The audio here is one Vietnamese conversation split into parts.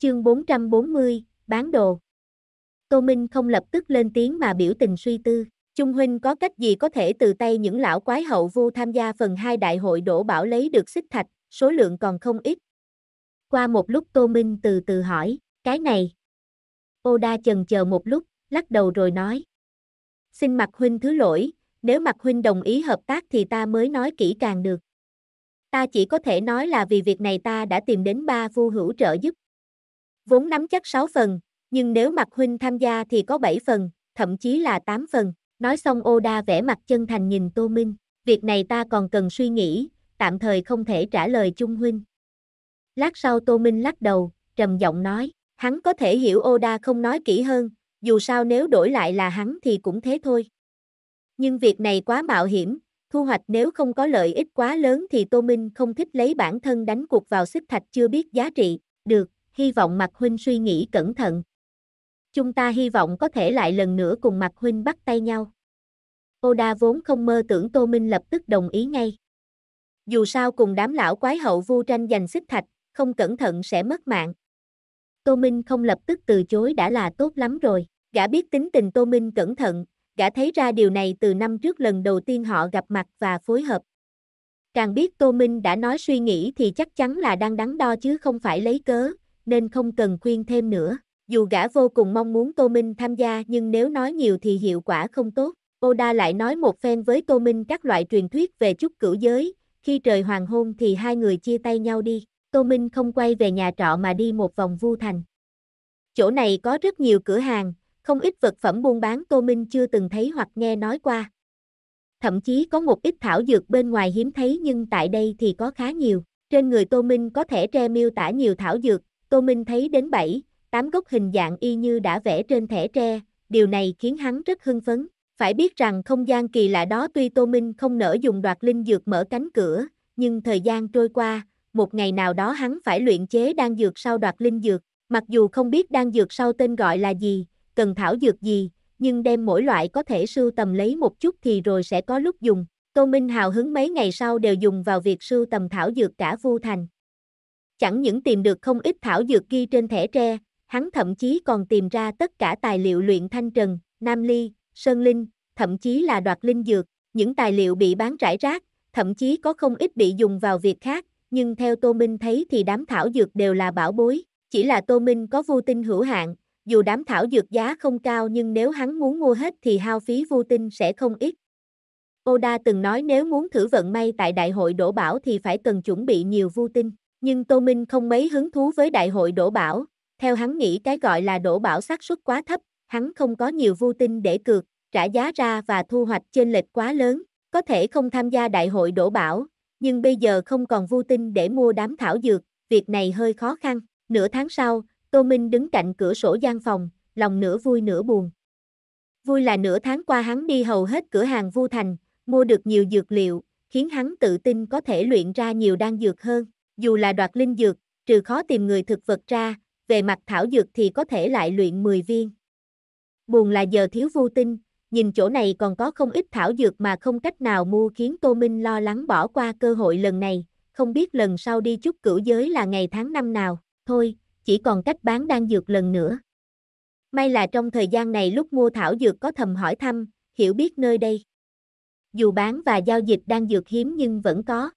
Chương 440, bán đồ. Tô Minh không lập tức lên tiếng mà biểu tình suy tư. Trung Huynh có cách gì có thể từ tay những lão quái hậu vô tham gia phần 2 đại hội đổ bảo lấy được xích thạch, số lượng còn không ít. Qua một lúc Tô Minh từ từ hỏi, cái này. Ô đa chần chờ một lúc, lắc đầu rồi nói. Xin mặt Huynh thứ lỗi, nếu mặt Huynh đồng ý hợp tác thì ta mới nói kỹ càng được. Ta chỉ có thể nói là vì việc này ta đã tìm đến ba phu hữu trợ giúp, vốn nắm chắc 6 phần, nhưng nếu mặt Huynh tham gia thì có 7 phần, thậm chí là 8 phần. Nói xong Oda vẽ mặt chân thành nhìn Tô Minh, việc này ta còn cần suy nghĩ, tạm thời không thể trả lời chung huynh. Lát sau Tô Minh lắc đầu, trầm giọng nói, hắn có thể hiểu Oda không nói kỹ hơn, dù sao nếu đổi lại là hắn thì cũng thế thôi. Nhưng việc này quá mạo hiểm, thu hoạch nếu không có lợi ích quá lớn thì Tô Minh không thích lấy bản thân đánh cuộc vào xích thạch chưa biết giá trị, được, hy vọng Mạc Huynh suy nghĩ cẩn thận. Chúng ta hy vọng có thể lại lần nữa cùng Mạc Huynh bắt tay nhau. Oda vốn không mơ tưởng Tô Minh lập tức đồng ý ngay. Dù sao cùng đám lão quái hậu vu tranh giành xích thạch, không cẩn thận sẽ mất mạng. Tô Minh không lập tức từ chối đã là tốt lắm rồi. Gã biết tính tình Tô Minh cẩn thận, gã thấy ra điều này từ năm trước lần đầu tiên họ gặp mặt và phối hợp. Càng biết Tô Minh đã nói suy nghĩ thì chắc chắn là đang đắn đo chứ không phải lấy cớ, nên không cần khuyên thêm nữa. Dù gã vô cùng mong muốn Tô Minh tham gia nhưng nếu nói nhiều thì hiệu quả không tốt. Oda lại nói một phen với Tô Minh các loại truyền thuyết về chút cửu giới, khi trời hoàng hôn thì hai người chia tay nhau đi. Tô Minh không quay về nhà trọ mà đi một vòng vu thành. Chỗ này có rất nhiều cửa hàng, không ít vật phẩm buôn bán Tô Minh chưa từng thấy hoặc nghe nói qua. Thậm chí có một ít thảo dược bên ngoài hiếm thấy nhưng tại đây thì có khá nhiều. Trên người Tô Minh có thể tre miêu tả nhiều thảo dược, Tô Minh thấy đến bảy, tám gốc hình dạng y như đã vẽ trên thẻ tre, điều này khiến hắn rất hưng phấn. Phải biết rằng không gian kỳ lạ đó tuy Tô Minh không nỡ dùng đoạt linh dược mở cánh cửa, nhưng thời gian trôi qua, một ngày nào đó hắn phải luyện chế đan dược sau đoạt linh dược, mặc dù không biết đan dược sau tên gọi là gì, cần thảo dược gì, nhưng đem mỗi loại có thể sưu tầm lấy một chút thì rồi sẽ có lúc dùng. Tô Minh hào hứng mấy ngày sau đều dùng vào việc sưu tầm thảo dược cả Vu Thành. Chẳng những tìm được không ít thảo dược ghi trên thẻ tre, hắn thậm chí còn tìm ra tất cả tài liệu luyện thanh trần, nam ly, sơn linh, thậm chí là đoạt linh dược, những tài liệu bị bán rải rác, thậm chí có không ít bị dùng vào việc khác, nhưng theo Tô Minh thấy thì đám thảo dược đều là bảo bối, chỉ là Tô Minh có vô tinh hữu hạn, dù đám thảo dược giá không cao nhưng nếu hắn muốn mua hết thì hao phí vô tinh sẽ không ít. Oda từng nói nếu muốn thử vận may tại đại hội đổ bảo thì phải cần chuẩn bị nhiều vô tinh. Nhưng Tô Minh không mấy hứng thú với đại hội đổ bảo, theo hắn nghĩ cái gọi là đổ bảo xác suất quá thấp, hắn không có nhiều vô tinh để cược, trả giá ra và thu hoạch trên lệch quá lớn, có thể không tham gia đại hội đổ bảo, nhưng bây giờ không còn vô tinh để mua đám thảo dược, việc này hơi khó khăn. Nửa tháng sau, Tô Minh đứng cạnh cửa sổ gian phòng, lòng nửa vui nửa buồn. Vui là nửa tháng qua hắn đi hầu hết cửa hàng Vu Thành, mua được nhiều dược liệu, khiến hắn tự tin có thể luyện ra nhiều đan dược hơn dù là đoạt linh dược, trừ khó tìm người thực vật ra, về mặt thảo dược thì có thể lại luyện 10 viên. Buồn là giờ thiếu vô tinh, nhìn chỗ này còn có không ít thảo dược mà không cách nào mua khiến Tô Minh lo lắng bỏ qua cơ hội lần này, không biết lần sau đi chút cửu giới là ngày tháng năm nào, thôi, chỉ còn cách bán đan dược lần nữa. May là trong thời gian này lúc mua thảo dược có thầm hỏi thăm, hiểu biết nơi đây. Dù bán và giao dịch đan dược hiếm nhưng vẫn có.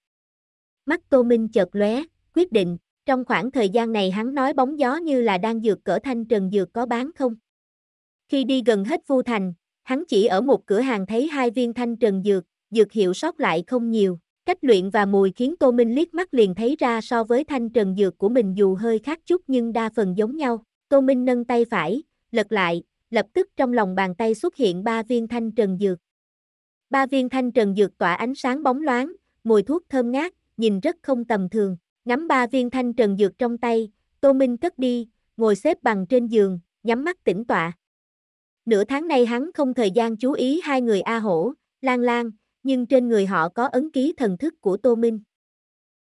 Mắt Tô Minh chợt lóe, quyết định, trong khoảng thời gian này hắn nói bóng gió như là đang dược cỡ thanh trần dược có bán không. Khi đi gần hết Vu Thành, hắn chỉ ở một cửa hàng thấy hai viên thanh trần dược, dược hiệu sót lại không nhiều. Cách luyện và mùi khiến Tô Minh liếc mắt liền thấy ra so với thanh trần dược của mình dù hơi khác chút nhưng đa phần giống nhau. Tô Minh nâng tay phải, lật lại, lập tức trong lòng bàn tay xuất hiện ba viên thanh trần dược. Ba viên thanh trần dược tỏa ánh sáng bóng loáng, mùi thuốc thơm ngát, nhìn rất không tầm thường, ngắm ba viên thanh trần dược trong tay, Tô Minh cất đi, ngồi xếp bằng trên giường, nhắm mắt tĩnh tọa. Nửa tháng nay hắn không thời gian chú ý hai người A Hổ, Lan Lan, nhưng trên người họ có ấn ký thần thức của Tô Minh.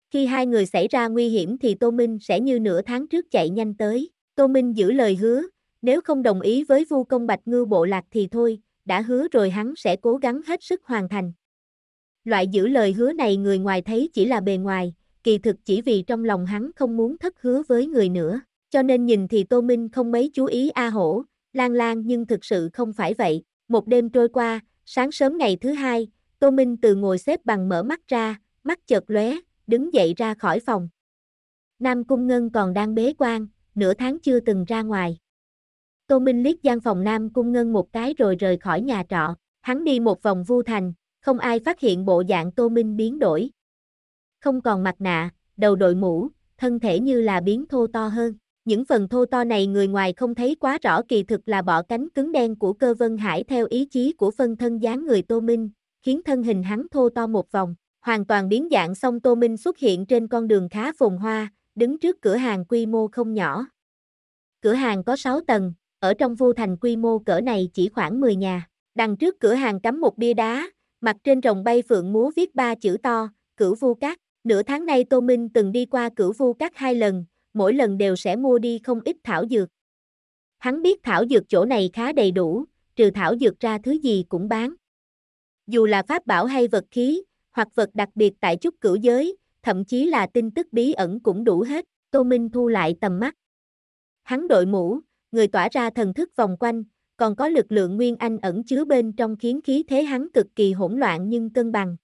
Khi hai người xảy ra nguy hiểm thì Tô Minh sẽ như nửa tháng trước chạy nhanh tới. Tô Minh giữ lời hứa, nếu không đồng ý với vu công bạch ngư bộ lạc thì thôi, đã hứa rồi hắn sẽ cố gắng hết sức hoàn thành. Loại giữ lời hứa này người ngoài thấy chỉ là bề ngoài, kỳ thực chỉ vì trong lòng hắn không muốn thất hứa với người nữa. Cho nên nhìn thì Tô Minh không mấy chú ý A Hổ, Lan Lan nhưng thực sự không phải vậy. Một đêm trôi qua, sáng sớm ngày thứ hai, Tô Minh từ ngồi xếp bằng mở mắt ra, mắt chợt lóe, đứng dậy ra khỏi phòng. Nam Cung Ngân còn đang bế quan, nửa tháng chưa từng ra ngoài. Tô Minh liếc gian phòng Nam Cung Ngân một cái rồi rời khỏi nhà trọ, hắn đi một vòng vu thành, không ai phát hiện bộ dạng Tô Minh biến đổi. Không còn mặt nạ, đầu đội mũ, thân thể như là biến thô to hơn. Những phần thô to này người ngoài không thấy quá rõ kỳ thực là bỏ cánh cứng đen của cơ vân hải theo ý chí của phân thân dáng người Tô Minh, khiến thân hình hắn thô to một vòng. Hoàn toàn biến dạng xong Tô Minh xuất hiện trên con đường khá phồn hoa, đứng trước cửa hàng quy mô không nhỏ. Cửa hàng có 6 tầng, ở trong vô thành quy mô cỡ này chỉ khoảng 10 nhà. Đằng trước cửa hàng cắm một bia đá, Mặt trên rồng bay phượng múa viết ba chữ to, cửu vu cát. Nửa tháng nay Tô Minh từng đi qua cửu vu cát hai lần, mỗi lần đều sẽ mua đi không ít thảo dược. Hắn biết thảo dược chỗ này khá đầy đủ, trừ thảo dược ra thứ gì cũng bán. Dù là pháp bảo hay vật khí, hoặc vật đặc biệt tại chút cửu giới, thậm chí là tin tức bí ẩn cũng đủ hết, Tô Minh thu lại tầm mắt. Hắn đội mũ, người tỏa ra thần thức vòng quanh, còn có lực lượng nguyên anh ẩn chứa bên trong khiến khí thế hắn cực kỳ hỗn loạn nhưng cân bằng.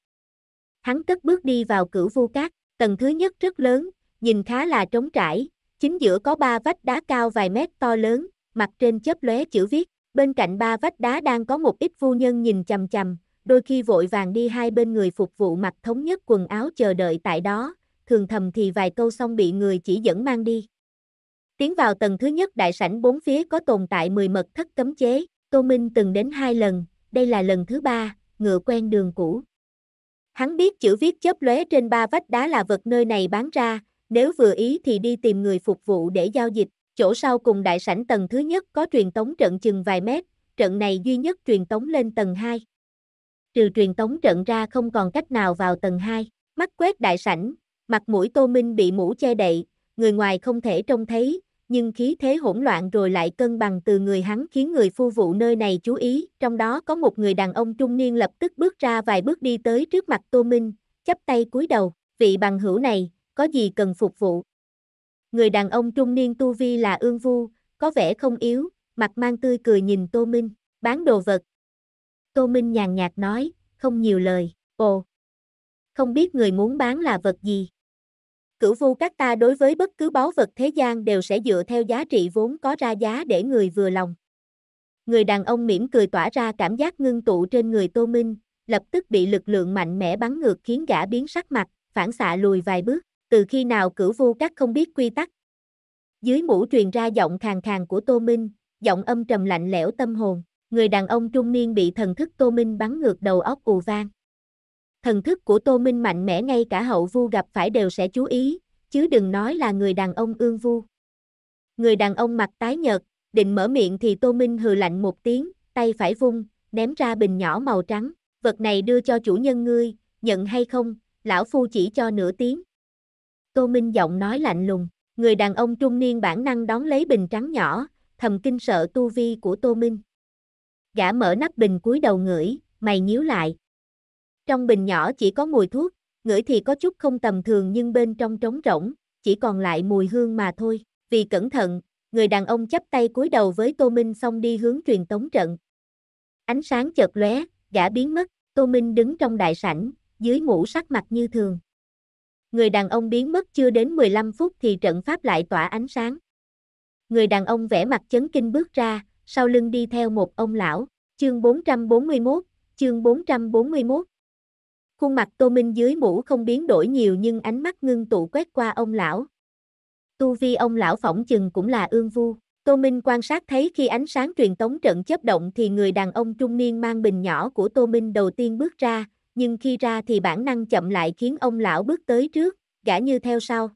Hắn cất bước đi vào cửu vu cát, tầng thứ nhất rất lớn, nhìn khá là trống trải, chính giữa có ba vách đá cao vài mét to lớn, mặt trên chớp lóe chữ viết, bên cạnh ba vách đá đang có một ít vu nhân nhìn chằm chằm, đôi khi vội vàng đi hai bên người phục vụ mặc thống nhất quần áo chờ đợi tại đó, thường thầm thì vài câu xong bị người chỉ dẫn mang đi. Tiến vào tầng thứ nhất đại sảnh bốn phía có tồn tại 10 mật thất cấm chế, Tô Minh từng đến hai lần, đây là lần thứ ba, ngựa quen đường cũ. Hắn biết chữ viết chớp lóe trên ba vách đá là vật nơi này bán ra, nếu vừa ý thì đi tìm người phục vụ để giao dịch, chỗ sau cùng đại sảnh tầng thứ nhất có truyền tống trận chừng vài mét, trận này duy nhất truyền tống lên tầng 2. Trừ truyền tống trận ra không còn cách nào vào tầng 2, mắt quét đại sảnh, mặt mũi Tô Minh bị mũ che đậy, người ngoài không thể trông thấy, nhưng khí thế hỗn loạn rồi lại cân bằng từ người hắn khiến người phu vụ nơi này chú ý, trong đó có một người đàn ông trung niên lập tức bước ra vài bước đi tới trước mặt Tô Minh, chắp tay cúi đầu, vị bằng hữu này, có gì cần phục vụ. Người đàn ông trung niên tu vi là ương vu, có vẻ không yếu, mặt mang tươi cười nhìn Tô Minh, bán đồ vật. Tô Minh nhàn nhạt nói, không nhiều lời, ồ. Không biết người muốn bán là vật gì, cửu vu các ta đối với bất cứ báu vật thế gian đều sẽ dựa theo giá trị vốn có ra giá để người vừa lòng. Người đàn ông mỉm cười tỏa ra cảm giác ngưng tụ trên người Tô Minh, lập tức bị lực lượng mạnh mẽ bắn ngược khiến gã biến sắc mặt, phản xạ lùi vài bước, từ khi nào cửu vu các không biết quy tắc. Dưới mũ truyền ra giọng khàn khàn của Tô Minh, giọng âm trầm lạnh lẽo tâm hồn, người đàn ông trung niên bị thần thức Tô Minh bắn ngược đầu óc ù vang. Thần thức của Tô Minh mạnh mẽ ngay cả hậu vu gặp phải đều sẽ chú ý, chứ đừng nói là người đàn ông ương vu. Người đàn ông mặt tái nhợt, định mở miệng thì Tô Minh hừ lạnh một tiếng, tay phải vung, ném ra bình nhỏ màu trắng, vật này đưa cho chủ nhân ngươi, nhận hay không, lão phu chỉ cho nửa tiếng. Tô Minh giọng nói lạnh lùng, người đàn ông trung niên bản năng đón lấy bình trắng nhỏ, thầm kinh sợ tu vi của Tô Minh. Gã mở nắp bình cúi đầu ngửi, mày nhíu lại, trong bình nhỏ chỉ có mùi thuốc, ngửi thì có chút không tầm thường nhưng bên trong trống rỗng, chỉ còn lại mùi hương mà thôi. Vì cẩn thận, người đàn ông chắp tay cúi đầu với Tô Minh xong đi hướng truyền tống trận. Ánh sáng chợt lóe, gã biến mất, Tô Minh đứng trong đại sảnh, dưới mũ sắc mặt như thường. Người đàn ông biến mất chưa đến 15 phút thì trận pháp lại tỏa ánh sáng. Người đàn ông vẽ mặt chấn kinh bước ra, sau lưng đi theo một ông lão, chương 441, chương 441. Khuôn mặt Tô Minh dưới mũ không biến đổi nhiều nhưng ánh mắt ngưng tụ quét qua ông lão. Tu vi ông lão phỏng chừng cũng là ương vu. Tô Minh quan sát thấy khi ánh sáng truyền tống trận chấp động thì người đàn ông trung niên mang bình nhỏ của Tô Minh đầu tiên bước ra, nhưng khi ra thì bản năng chậm lại khiến ông lão bước tới trước, gã như theo sau.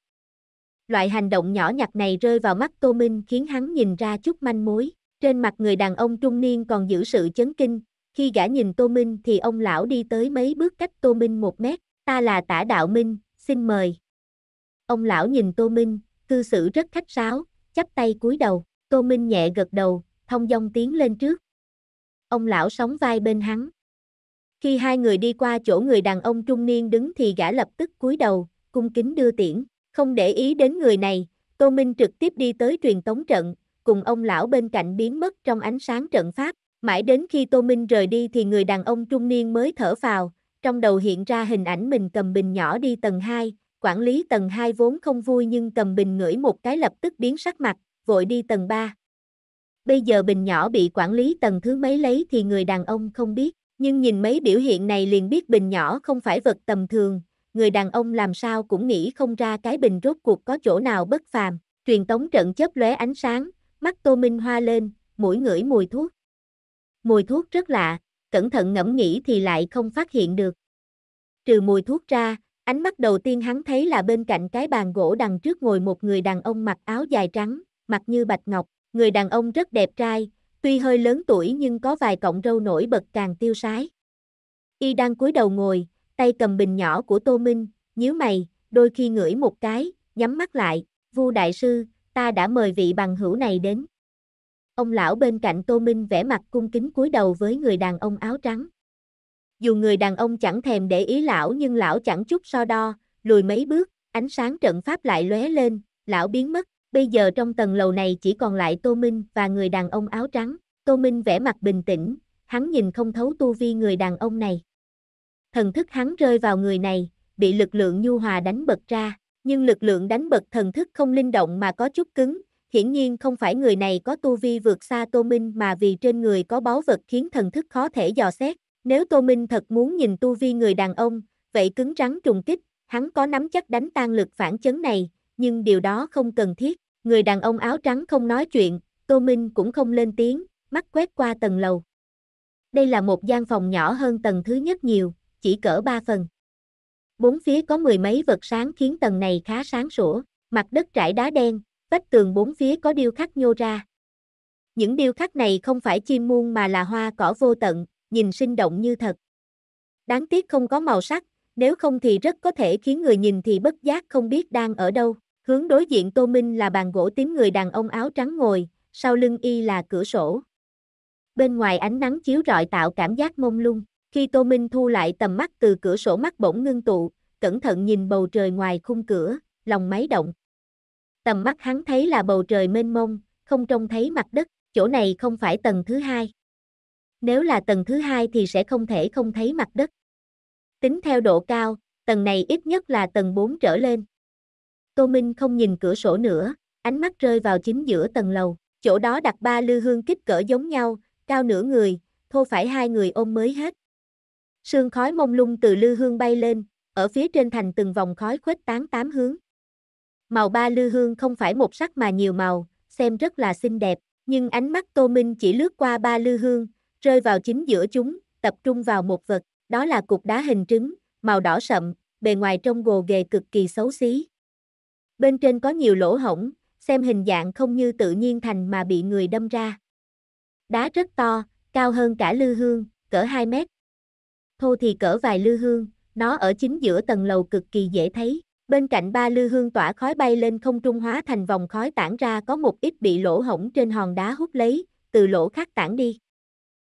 Loại hành động nhỏ nhặt này rơi vào mắt Tô Minh khiến hắn nhìn ra chút manh mối. Trên mặt người đàn ông trung niên còn giữ sự chấn kinh, khi gã nhìn Tô Minh thì ông lão đi tới mấy bước cách Tô Minh một mét, ta là tả đạo Minh, xin mời. Ông lão nhìn Tô Minh, cư xử rất khách sáo, chắp tay cúi đầu, Tô Minh nhẹ gật đầu, thông dong tiến lên trước. Ông lão sóng vai bên hắn. Khi hai người đi qua chỗ người đàn ông trung niên đứng thì gã lập tức cúi đầu, cung kính đưa tiễn, không để ý đến người này, Tô Minh trực tiếp đi tới truyền tống trận, cùng ông lão bên cạnh biến mất trong ánh sáng trận pháp, Mãi đến khi Tô Minh rời đi thì người đàn ông trung niên mới thở phào, trong đầu hiện ra hình ảnh mình cầm bình nhỏ đi tầng 2, quản lý tầng 2 vốn không vui nhưng cầm bình ngửi một cái lập tức biến sắc mặt, vội đi tầng 3. Bây giờ bình nhỏ bị quản lý tầng thứ mấy lấy thì người đàn ông không biết, nhưng nhìn mấy biểu hiện này liền biết bình nhỏ không phải vật tầm thường, người đàn ông làm sao cũng nghĩ không ra cái bình rốt cuộc có chỗ nào bất phàm, truyền tống trận chớp lóe ánh sáng, mắt Tô Minh hoa lên, mũi ngửi mùi thuốc, mùi thuốc rất lạ, cẩn thận ngẫm nghĩ thì lại không phát hiện được. Trừ mùi thuốc ra, ánh mắt đầu tiên hắn thấy là bên cạnh cái bàn gỗ đằng trước ngồi một người đàn ông mặc áo dài trắng, mặc như bạch ngọc, người đàn ông rất đẹp trai, tuy hơi lớn tuổi nhưng có vài cọng râu nổi bật càng tiêu sái. Y đang cúi đầu ngồi, tay cầm bình nhỏ của Tô Minh, nhíu mày, đôi khi ngửi một cái, nhắm mắt lại, Vu đại sư, ta đã mời vị bằng hữu này đến ông lão bên cạnh Tô Minh vẽ mặt cung kính cúi đầu với người đàn ông áo trắng. Dù người đàn ông chẳng thèm để ý lão nhưng lão chẳng chút so đo, lùi mấy bước, ánh sáng trận pháp lại lóe lên, lão biến mất, bây giờ trong tầng lầu này chỉ còn lại Tô Minh và người đàn ông áo trắng, Tô Minh vẽ mặt bình tĩnh, hắn nhìn không thấu tu vi người đàn ông này. Thần thức hắn rơi vào người này, bị lực lượng nhu hòa đánh bật ra, nhưng lực lượng đánh bật thần thức không linh động mà có chút cứng, hiển nhiên không phải người này có tu vi vượt xa Tô Minh mà vì trên người có báu vật khiến thần thức khó thể dò xét. Nếu Tô Minh thật muốn nhìn tu vi người đàn ông, vậy cứng rắn trùng kích, hắn có nắm chắc đánh tan lực phản chấn này, nhưng điều đó không cần thiết. Người đàn ông áo trắng không nói chuyện, Tô Minh cũng không lên tiếng, mắt quét qua tầng lầu. Đây là một gian phòng nhỏ hơn tầng thứ nhất nhiều, chỉ cỡ ba phần. Bốn phía có mười mấy vật sáng khiến tầng này khá sáng sủa, mặt đất trải đá đen, vách tường bốn phía có điêu khắc nhô ra. Những điêu khắc này không phải chim muôn mà là hoa cỏ vô tận, nhìn sinh động như thật. Đáng tiếc không có màu sắc, nếu không thì rất có thể khiến người nhìn thì bất giác không biết đang ở đâu. Hướng đối diện Tô Minh là bàn gỗ tím người đàn ông áo trắng ngồi, sau lưng y là cửa sổ. Bên ngoài ánh nắng chiếu rọi tạo cảm giác mông lung, khi Tô Minh thu lại tầm mắt từ cửa sổ mắt bỗng ngưng tụ, cẩn thận nhìn bầu trời ngoài khung cửa, lòng máy động, tầm mắt hắn thấy là bầu trời mênh mông, không trông thấy mặt đất, chỗ này không phải tầng thứ hai. Nếu là tầng thứ hai thì sẽ không thể không thấy mặt đất. Tính theo độ cao, tầng này ít nhất là tầng 4 trở lên. Tô Minh không nhìn cửa sổ nữa, ánh mắt rơi vào chính giữa tầng lầu, chỗ đó đặt ba lư hương kích cỡ giống nhau, cao nửa người, thô phải hai người ôm mới hết. Sương khói mông lung từ lư hương bay lên, ở phía trên thành từng vòng khói khuếch tán tám hướng. Màu ba lư hương không phải một sắc mà nhiều màu, xem rất là xinh đẹp, nhưng ánh mắt Tô Minh chỉ lướt qua ba lư hương, rơi vào chính giữa chúng, tập trung vào một vật, đó là cục đá hình trứng, màu đỏ sậm, bề ngoài trông gồ ghề cực kỳ xấu xí. Bên trên có nhiều lỗ hổng, xem hình dạng không như tự nhiên thành mà bị người đâm ra. Đá rất to, cao hơn cả lư hương, cỡ 2 mét. Thô thì cỡ vài lư hương, nó ở chính giữa tầng lầu cực kỳ dễ thấy bên cạnh ba lư hương tỏa khói bay lên không trung hóa thành vòng khói tản ra có một ít bị lỗ hổng trên hòn đá hút lấy, từ lỗ khác tản đi.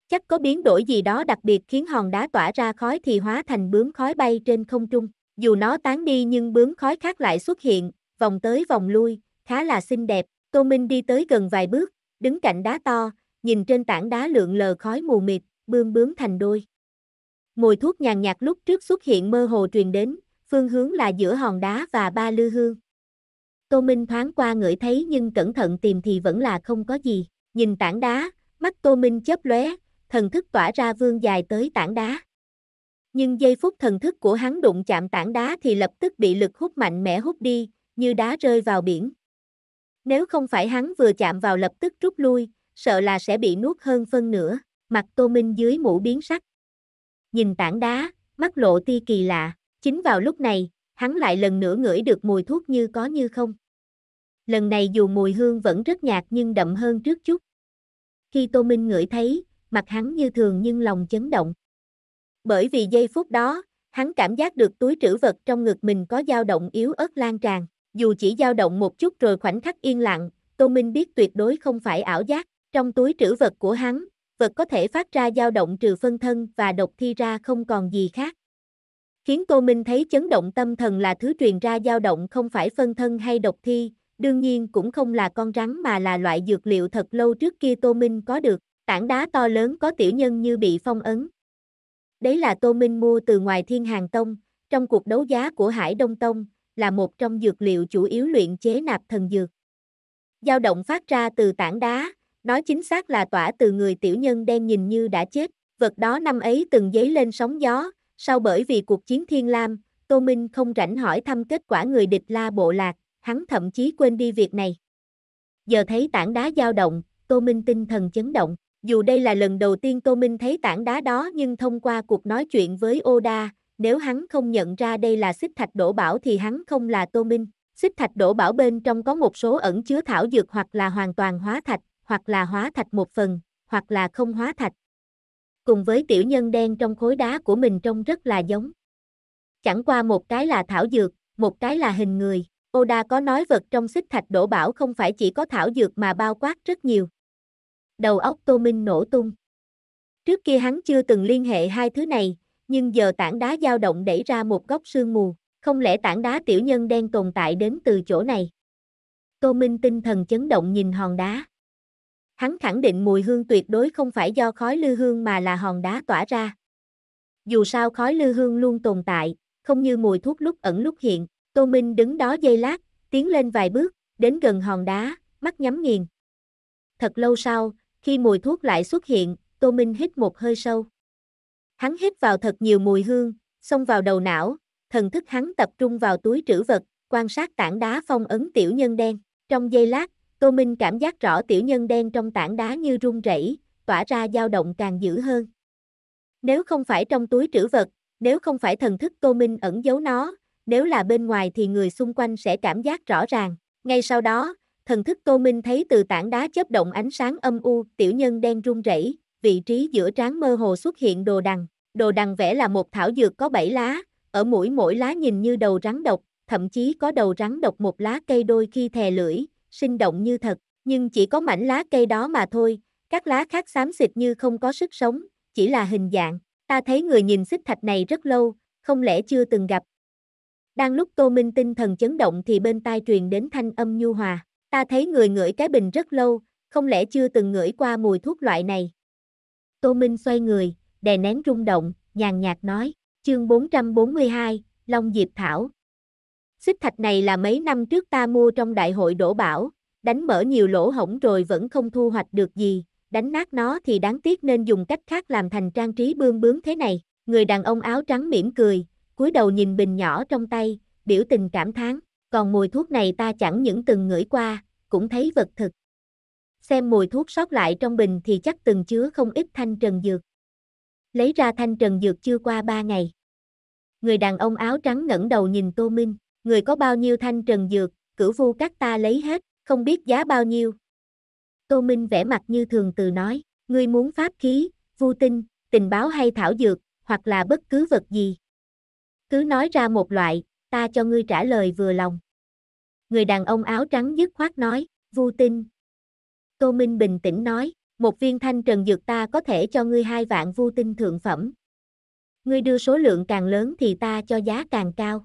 Chắc có biến đổi gì đó đặc biệt khiến hòn đá tỏa ra khói thì hóa thành bướm khói bay trên không trung. Dù nó tán đi nhưng bướm khói khác lại xuất hiện, vòng tới vòng lui, khá là xinh đẹp. Tô Minh đi tới gần vài bước, đứng cạnh đá to, nhìn trên tảng đá lượn lờ khói mù mịt, bươm bướm thành đôi. Mùi thuốc nhàn nhạt lúc trước xuất hiện mơ hồ truyền đến, phương hướng là giữa hòn đá và ba lư hương. Tô Minh thoáng qua ngửi thấy nhưng cẩn thận tìm thì vẫn là không có gì, nhìn tảng đá, mắt Tô Minh chớp lóe, thần thức tỏa ra vương dài tới tảng đá. Nhưng giây phút thần thức của hắn đụng chạm tảng đá thì lập tức bị lực hút mạnh mẽ hút đi, như đá rơi vào biển. Nếu không phải hắn vừa chạm vào lập tức rút lui, sợ là sẽ bị nuốt hơn phân nửa, mặt Tô Minh dưới mũ biến sắc. Nhìn tảng đá, mắt lộ ti kỳ lạ. Chính vào lúc này, hắn lại lần nữa ngửi được mùi thuốc như có như không. Lần này dù mùi hương vẫn rất nhạt nhưng đậm hơn trước chút. Khi Tô Minh ngửi thấy, mặt hắn như thường nhưng lòng chấn động. Bởi vì giây phút đó, hắn cảm giác được túi trữ vật trong ngực mình có dao động yếu ớt lan tràn. Dù chỉ dao động một chút rồi khoảnh khắc yên lặng, Tô Minh biết tuyệt đối không phải ảo giác. Trong túi trữ vật của hắn, vật có thể phát ra dao động trừ phân thân và độc thi ra không còn gì khác. Khiến Tô Minh thấy chấn động tâm thần là thứ truyền ra dao động không phải phân thân hay độc thi, đương nhiên cũng không là con rắn mà là loại dược liệu thật lâu trước kia Tô Minh có được, tảng đá to lớn có tiểu nhân như bị phong ấn. Đấy là Tô Minh mua từ ngoài Thiên Hàng Tông, trong cuộc đấu giá của Hải Đông Tông, là một trong dược liệu chủ yếu luyện chế nạp thần dược. Dao động phát ra từ tảng đá, nói chính xác là tỏa từ người tiểu nhân đen nhìn như đã chết, vật đó năm ấy từng dấy lên sóng gió, sau bởi vì cuộc chiến Thiên Lam, Tô Minh không rảnh hỏi thăm kết quả người địch la bộ lạc, hắn thậm chí quên đi việc này. Giờ thấy tảng đá dao động, Tô Minh tinh thần chấn động. Dù đây là lần đầu tiên Tô Minh thấy tảng đá đó nhưng thông qua cuộc nói chuyện với Oda, nếu hắn không nhận ra đây là xích thạch đổ bảo thì hắn không là Tô Minh. Xích thạch đổ bảo bên trong có một số ẩn chứa thảo dược hoặc là hoàn toàn hóa thạch, hoặc là hóa thạch một phần, hoặc là không hóa thạch, cùng với tiểu nhân đen trong khối đá của mình trông rất là giống. Chẳng qua một cái là thảo dược, một cái là hình người. Oda có nói vật trong xích thạch đổ bảo không phải chỉ có thảo dược mà bao quát rất nhiều. Đầu óc Tô Minh nổ tung. Trước kia hắn chưa từng liên hệ hai thứ này, nhưng giờ tảng đá dao động đẩy ra một góc sương mù, không lẽ tảng đá tiểu nhân đen tồn tại đến từ chỗ này? Tô Minh tinh thần chấn động nhìn hòn đá, hắn khẳng định mùi hương tuyệt đối không phải do khói lư hương mà là hòn đá tỏa ra. Dù sao khói lư hương luôn tồn tại, không như mùi thuốc lúc ẩn lúc hiện, Tô Minh đứng đó dây lát, tiến lên vài bước, đến gần hòn đá, mắt nhắm nghiền. Thật lâu sau, khi mùi thuốc lại xuất hiện, Tô Minh hít một hơi sâu. Hắn hít vào thật nhiều mùi hương, xông vào đầu não, thần thức hắn tập trung vào túi trữ vật, quan sát tảng đá phong ấn tiểu nhân đen. Trong giây lát, Tô Minh cảm giác rõ tiểu nhân đen trong tảng đá như run rẩy, tỏa ra dao động càng dữ hơn. Nếu không phải trong túi trữ vật, nếu không phải thần thức Tô Minh ẩn giấu nó, nếu là bên ngoài thì người xung quanh sẽ cảm giác rõ ràng. Ngay sau đó, thần thức Tô Minh thấy từ tảng đá chớp động ánh sáng âm u, tiểu nhân đen run rẩy, vị trí giữa trán mơ hồ xuất hiện đồ đằng. Đồ đằng vẽ là một thảo dược có bảy lá, ở mũi mỗi lá nhìn như đầu rắn độc, thậm chí có đầu rắn độc một lá cây đôi khi thè lưỡi, sinh động như thật, nhưng chỉ có mảnh lá cây đó mà thôi, các lá khác xám xịt như không có sức sống, chỉ là hình dạng. Ta thấy người nhìn xích thạch này rất lâu, không lẽ chưa từng gặp. Đang lúc Tô Minh tinh thần chấn động thì bên tai truyền đến thanh âm nhu hòa. Ta thấy người ngửi cái bình rất lâu, không lẽ chưa từng ngửi qua mùi thuốc loại này. Tô Minh xoay người, đè nén rung động, nhàn nhạt nói, chương 442, Long Diệp Thảo, Xích thạch này là mấy năm trước ta mua trong đại hội đổ bảo, đánh mở nhiều lỗ hổng rồi vẫn không thu hoạch được gì, đánh nát nó thì đáng tiếc nên dùng cách khác làm thành trang trí bươm bướm thế này. Người đàn ông áo trắng mỉm cười, cúi đầu nhìn bình nhỏ trong tay, biểu tình cảm thán, còn mùi thuốc này ta chẳng những từng ngửi qua, cũng thấy vật thực. Xem mùi thuốc sót lại trong bình thì chắc từng chứa không ít thanh trần dược. Lấy ra thanh trần dược chưa qua ba ngày. Người đàn ông áo trắng ngẩng đầu nhìn Tô Minh người có bao nhiêu thanh trần dược, cửu vu các ta lấy hết, không biết giá bao nhiêu. Tô Minh vẽ mặt như thường từ nói, ngươi muốn pháp khí, vu tinh, tình báo hay thảo dược, hoặc là bất cứ vật gì. Cứ nói ra một loại, ta cho ngươi trả lời vừa lòng. Người đàn ông áo trắng dứt khoát nói, vu tinh. Tô Minh bình tĩnh nói, một viên thanh trần dược ta có thể cho ngươi hai vạn vu tinh thượng phẩm. Ngươi đưa số lượng càng lớn thì ta cho giá càng cao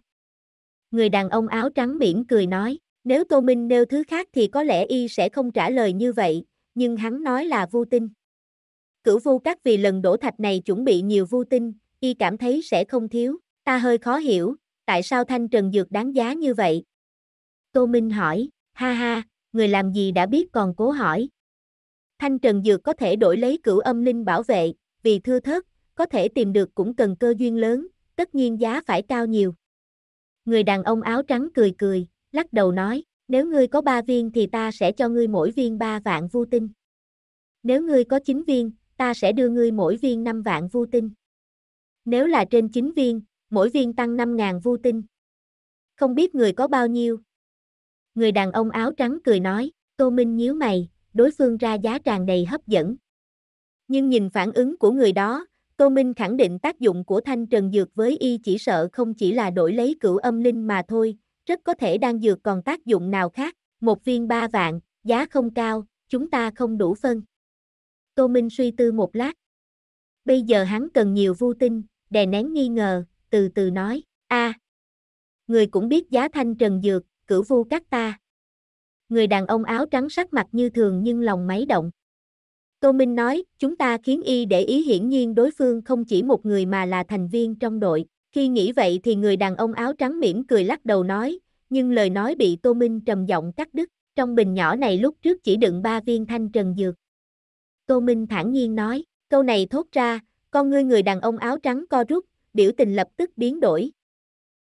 người đàn ông áo trắng mỉm cười nói, nếu Tô Minh nêu thứ khác thì có lẽ y sẽ không trả lời như vậy, nhưng hắn nói là vô tinh. Cửu vô các vì lần đổ thạch này chuẩn bị nhiều vô tinh, y cảm thấy sẽ không thiếu, ta hơi khó hiểu, tại sao thanh trần dược đáng giá như vậy? Tô Minh hỏi, ha ha, người làm gì đã biết còn cố hỏi. Thanh trần dược có thể đổi lấy cửu âm linh bảo vệ, vì thưa thất, có thể tìm được cũng cần cơ duyên lớn, tất nhiên giá phải cao nhiều. Người đàn ông áo trắng cười cười, lắc đầu nói, nếu ngươi có ba viên thì ta sẽ cho ngươi mỗi viên ba vạn vu tinh. Nếu ngươi có chín viên, ta sẽ đưa ngươi mỗi viên năm vạn vu tinh. Nếu là trên chín viên, mỗi viên tăng năm ngàn vu tinh. Không biết người có bao nhiêu? Người đàn ông áo trắng cười nói, Tô Minh nhíu mày, đối phương ra giá tràn đầy hấp dẫn. Nhưng nhìn phản ứng của người đó, Tô Minh khẳng định tác dụng của thanh trần dược với y chỉ sợ không chỉ là đổi lấy cửu âm linh mà thôi, rất có thể đang dược còn tác dụng nào khác, một viên ba vạn, giá không cao, chúng ta không đủ phân. Tô Minh suy tư một lát. Bây giờ hắn cần nhiều vô tinh, đè nén nghi ngờ, từ từ nói, a, Người cũng biết giá thanh trần dược, cửu vu các ta. Người đàn ông áo trắng sắc mặt như thường nhưng lòng máy động, Tô Minh nói, chúng ta khiến y để ý hiển nhiên đối phương không chỉ một người mà là thành viên trong đội. Khi nghĩ vậy thì người đàn ông áo trắng mỉm cười lắc đầu nói, nhưng lời nói bị Tô Minh trầm giọng cắt đứt. Trong bình nhỏ này lúc trước chỉ đựng ba viên thanh trần dược. Tô Minh thản nhiên nói, câu này thốt ra, con ngươi người đàn ông áo trắng co rút, biểu tình lập tức biến đổi.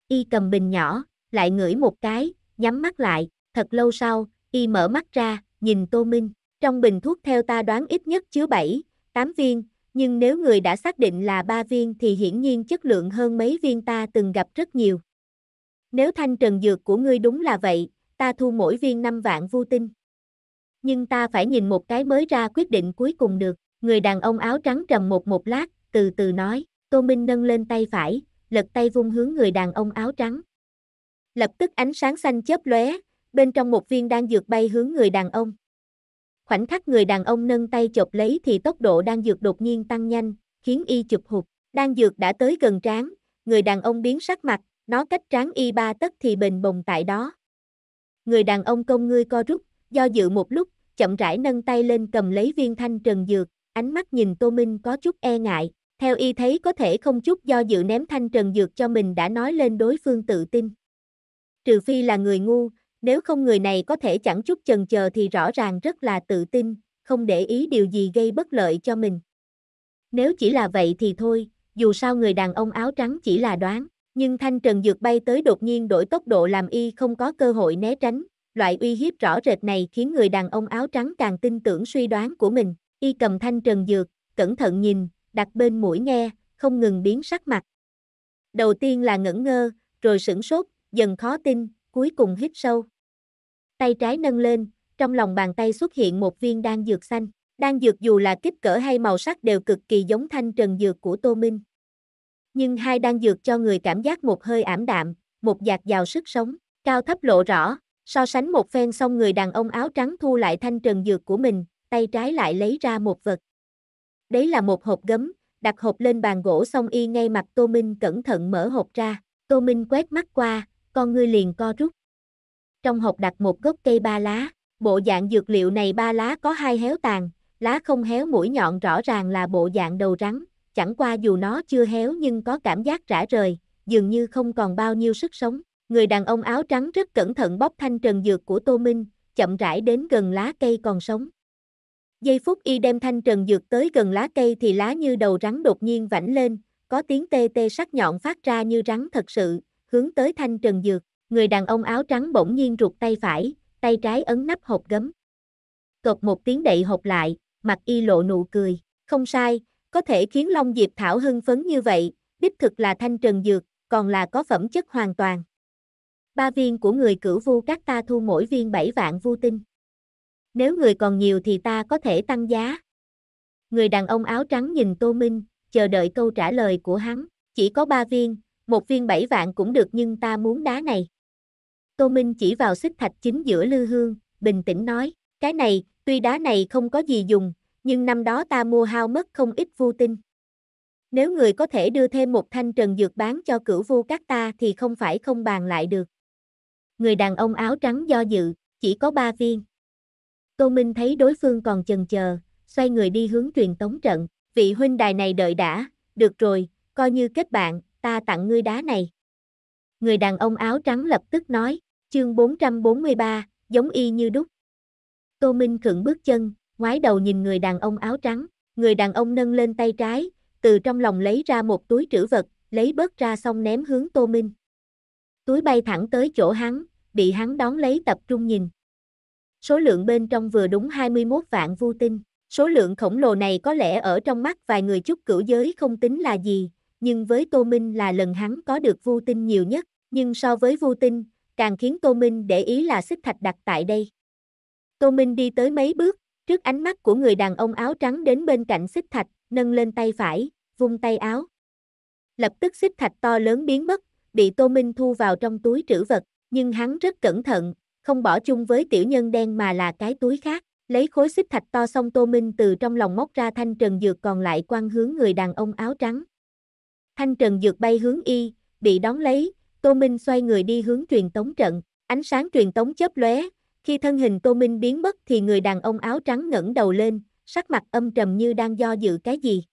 Y cầm bình nhỏ, lại ngửi một cái, nhắm mắt lại, thật lâu sau, Y mở mắt ra, nhìn Tô Minh. Trong bình thuốc theo ta đoán ít nhất chứa 7, 8 viên, nhưng nếu người đã xác định là 3 viên thì hiển nhiên chất lượng hơn mấy viên ta từng gặp rất nhiều. Nếu thanh trần dược của ngươi đúng là vậy, ta thu mỗi viên 5 vạn vu tinh. Nhưng ta phải nhìn một cái mới ra quyết định cuối cùng được. Người đàn ông áo trắng trầm một một lát, từ từ nói, Tô Minh nâng lên tay phải, lật tay vung hướng người đàn ông áo trắng. Lập tức ánh sáng xanh chớp lóe, bên trong một viên đang dược bay hướng người đàn ông. Khoảnh khắc người đàn ông nâng tay chộp lấy thì tốc độ đang dược đột nhiên tăng nhanh, khiến y chụp hụt. Đang dược đã tới gần tráng, người đàn ông biến sắc mặt, nó cách tráng y ba tấc thì bình bồng tại đó. Người đàn ông công ngươi co rút, do dự một lúc, chậm rãi nâng tay lên cầm lấy viên thanh trần dược, ánh mắt nhìn Tô Minh có chút e ngại, theo y thấy có thể không chút do dự ném thanh trần dược cho mình đã nói lên đối phương tự tin. Trừ phi là người ngu, nếu không người này có thể chẳng chút chần chờ thì rõ ràng rất là tự tin, không để ý điều gì gây bất lợi cho mình. Nếu chỉ là vậy thì thôi, dù sao người đàn ông áo trắng chỉ là đoán, nhưng thanh trần dược bay tới đột nhiên đổi tốc độ làm y không có cơ hội né tránh, loại uy hiếp rõ rệt này khiến người đàn ông áo trắng càng tin tưởng suy đoán của mình, y cầm thanh trần dược, cẩn thận nhìn, đặt bên mũi nghe, không ngừng biến sắc mặt. Đầu tiên là ngẩn ngơ, rồi sửng sốt, dần khó tin, cuối cùng hít sâu tay trái nâng lên, trong lòng bàn tay xuất hiện một viên đan dược xanh. Đan dược dù là kích cỡ hay màu sắc đều cực kỳ giống thanh trần dược của Tô Minh. Nhưng hai đan dược cho người cảm giác một hơi ảm đạm, một giạt giàu sức sống, cao thấp lộ rõ, so sánh một phen xong người đàn ông áo trắng thu lại thanh trần dược của mình, tay trái lại lấy ra một vật. Đấy là một hộp gấm, đặt hộp lên bàn gỗ xong y ngay mặt Tô Minh cẩn thận mở hộp ra, Tô Minh quét mắt qua, con ngươi liền co rút trong hộp đặt một gốc cây ba lá, bộ dạng dược liệu này ba lá có hai héo tàn, lá không héo mũi nhọn rõ ràng là bộ dạng đầu rắn, chẳng qua dù nó chưa héo nhưng có cảm giác rã rời, dường như không còn bao nhiêu sức sống. Người đàn ông áo trắng rất cẩn thận bóp thanh trần dược của Tô Minh, chậm rãi đến gần lá cây còn sống. Giây phút y đem thanh trần dược tới gần lá cây thì lá như đầu rắn đột nhiên vảnh lên, có tiếng tê tê sắc nhọn phát ra như rắn thật sự, hướng tới thanh trần dược người đàn ông áo trắng bỗng nhiên ruột tay phải, tay trái ấn nắp hộp gấm. Cột một tiếng đậy hộp lại, mặt y lộ nụ cười, không sai, có thể khiến Long Diệp Thảo hưng phấn như vậy, đích thực là thanh trần dược, còn là có phẩm chất hoàn toàn. Ba viên của người cửu vu các ta thu mỗi viên 7 vạn vu tinh. Nếu người còn nhiều thì ta có thể tăng giá. Người đàn ông áo trắng nhìn Tô Minh, chờ đợi câu trả lời của hắn, chỉ có ba viên, một viên bảy vạn cũng được nhưng ta muốn đá này. Tô Minh chỉ vào xích thạch chính giữa lư hương, bình tĩnh nói, cái này, tuy đá này không có gì dùng, nhưng năm đó ta mua hao mất không ít vô tinh. Nếu người có thể đưa thêm một thanh trần dược bán cho cửu vô các ta thì không phải không bàn lại được. Người đàn ông áo trắng do dự, chỉ có ba viên. Tô Minh thấy đối phương còn chần chờ, xoay người đi hướng truyền tống trận, vị huynh đài này đợi đã, được rồi, coi như kết bạn, ta tặng ngươi đá này. Người đàn ông áo trắng lập tức nói, Chương 443, giống y như đúc. Tô Minh khựng bước chân, ngoái đầu nhìn người đàn ông áo trắng, người đàn ông nâng lên tay trái, từ trong lòng lấy ra một túi trữ vật, lấy bớt ra xong ném hướng Tô Minh. Túi bay thẳng tới chỗ hắn, bị hắn đón lấy tập trung nhìn. Số lượng bên trong vừa đúng 21 vạn vu tinh, số lượng khổng lồ này có lẽ ở trong mắt vài người chút cửu giới không tính là gì, nhưng với Tô Minh là lần hắn có được vu tinh nhiều nhất, nhưng so với vu tinh, càng khiến Tô Minh để ý là xích thạch đặt tại đây. Tô Minh đi tới mấy bước, trước ánh mắt của người đàn ông áo trắng đến bên cạnh xích thạch, nâng lên tay phải, vung tay áo. Lập tức xích thạch to lớn biến mất, bị Tô Minh thu vào trong túi trữ vật, nhưng hắn rất cẩn thận, không bỏ chung với tiểu nhân đen mà là cái túi khác. Lấy khối xích thạch to xong Tô Minh từ trong lòng móc ra thanh trần dược còn lại quan hướng người đàn ông áo trắng. Thanh trần dược bay hướng y, bị đón lấy, Tô Minh xoay người đi hướng truyền tống trận, ánh sáng truyền tống chớp lóe, khi thân hình Tô Minh biến mất thì người đàn ông áo trắng ngẩng đầu lên, sắc mặt âm trầm như đang do dự cái gì.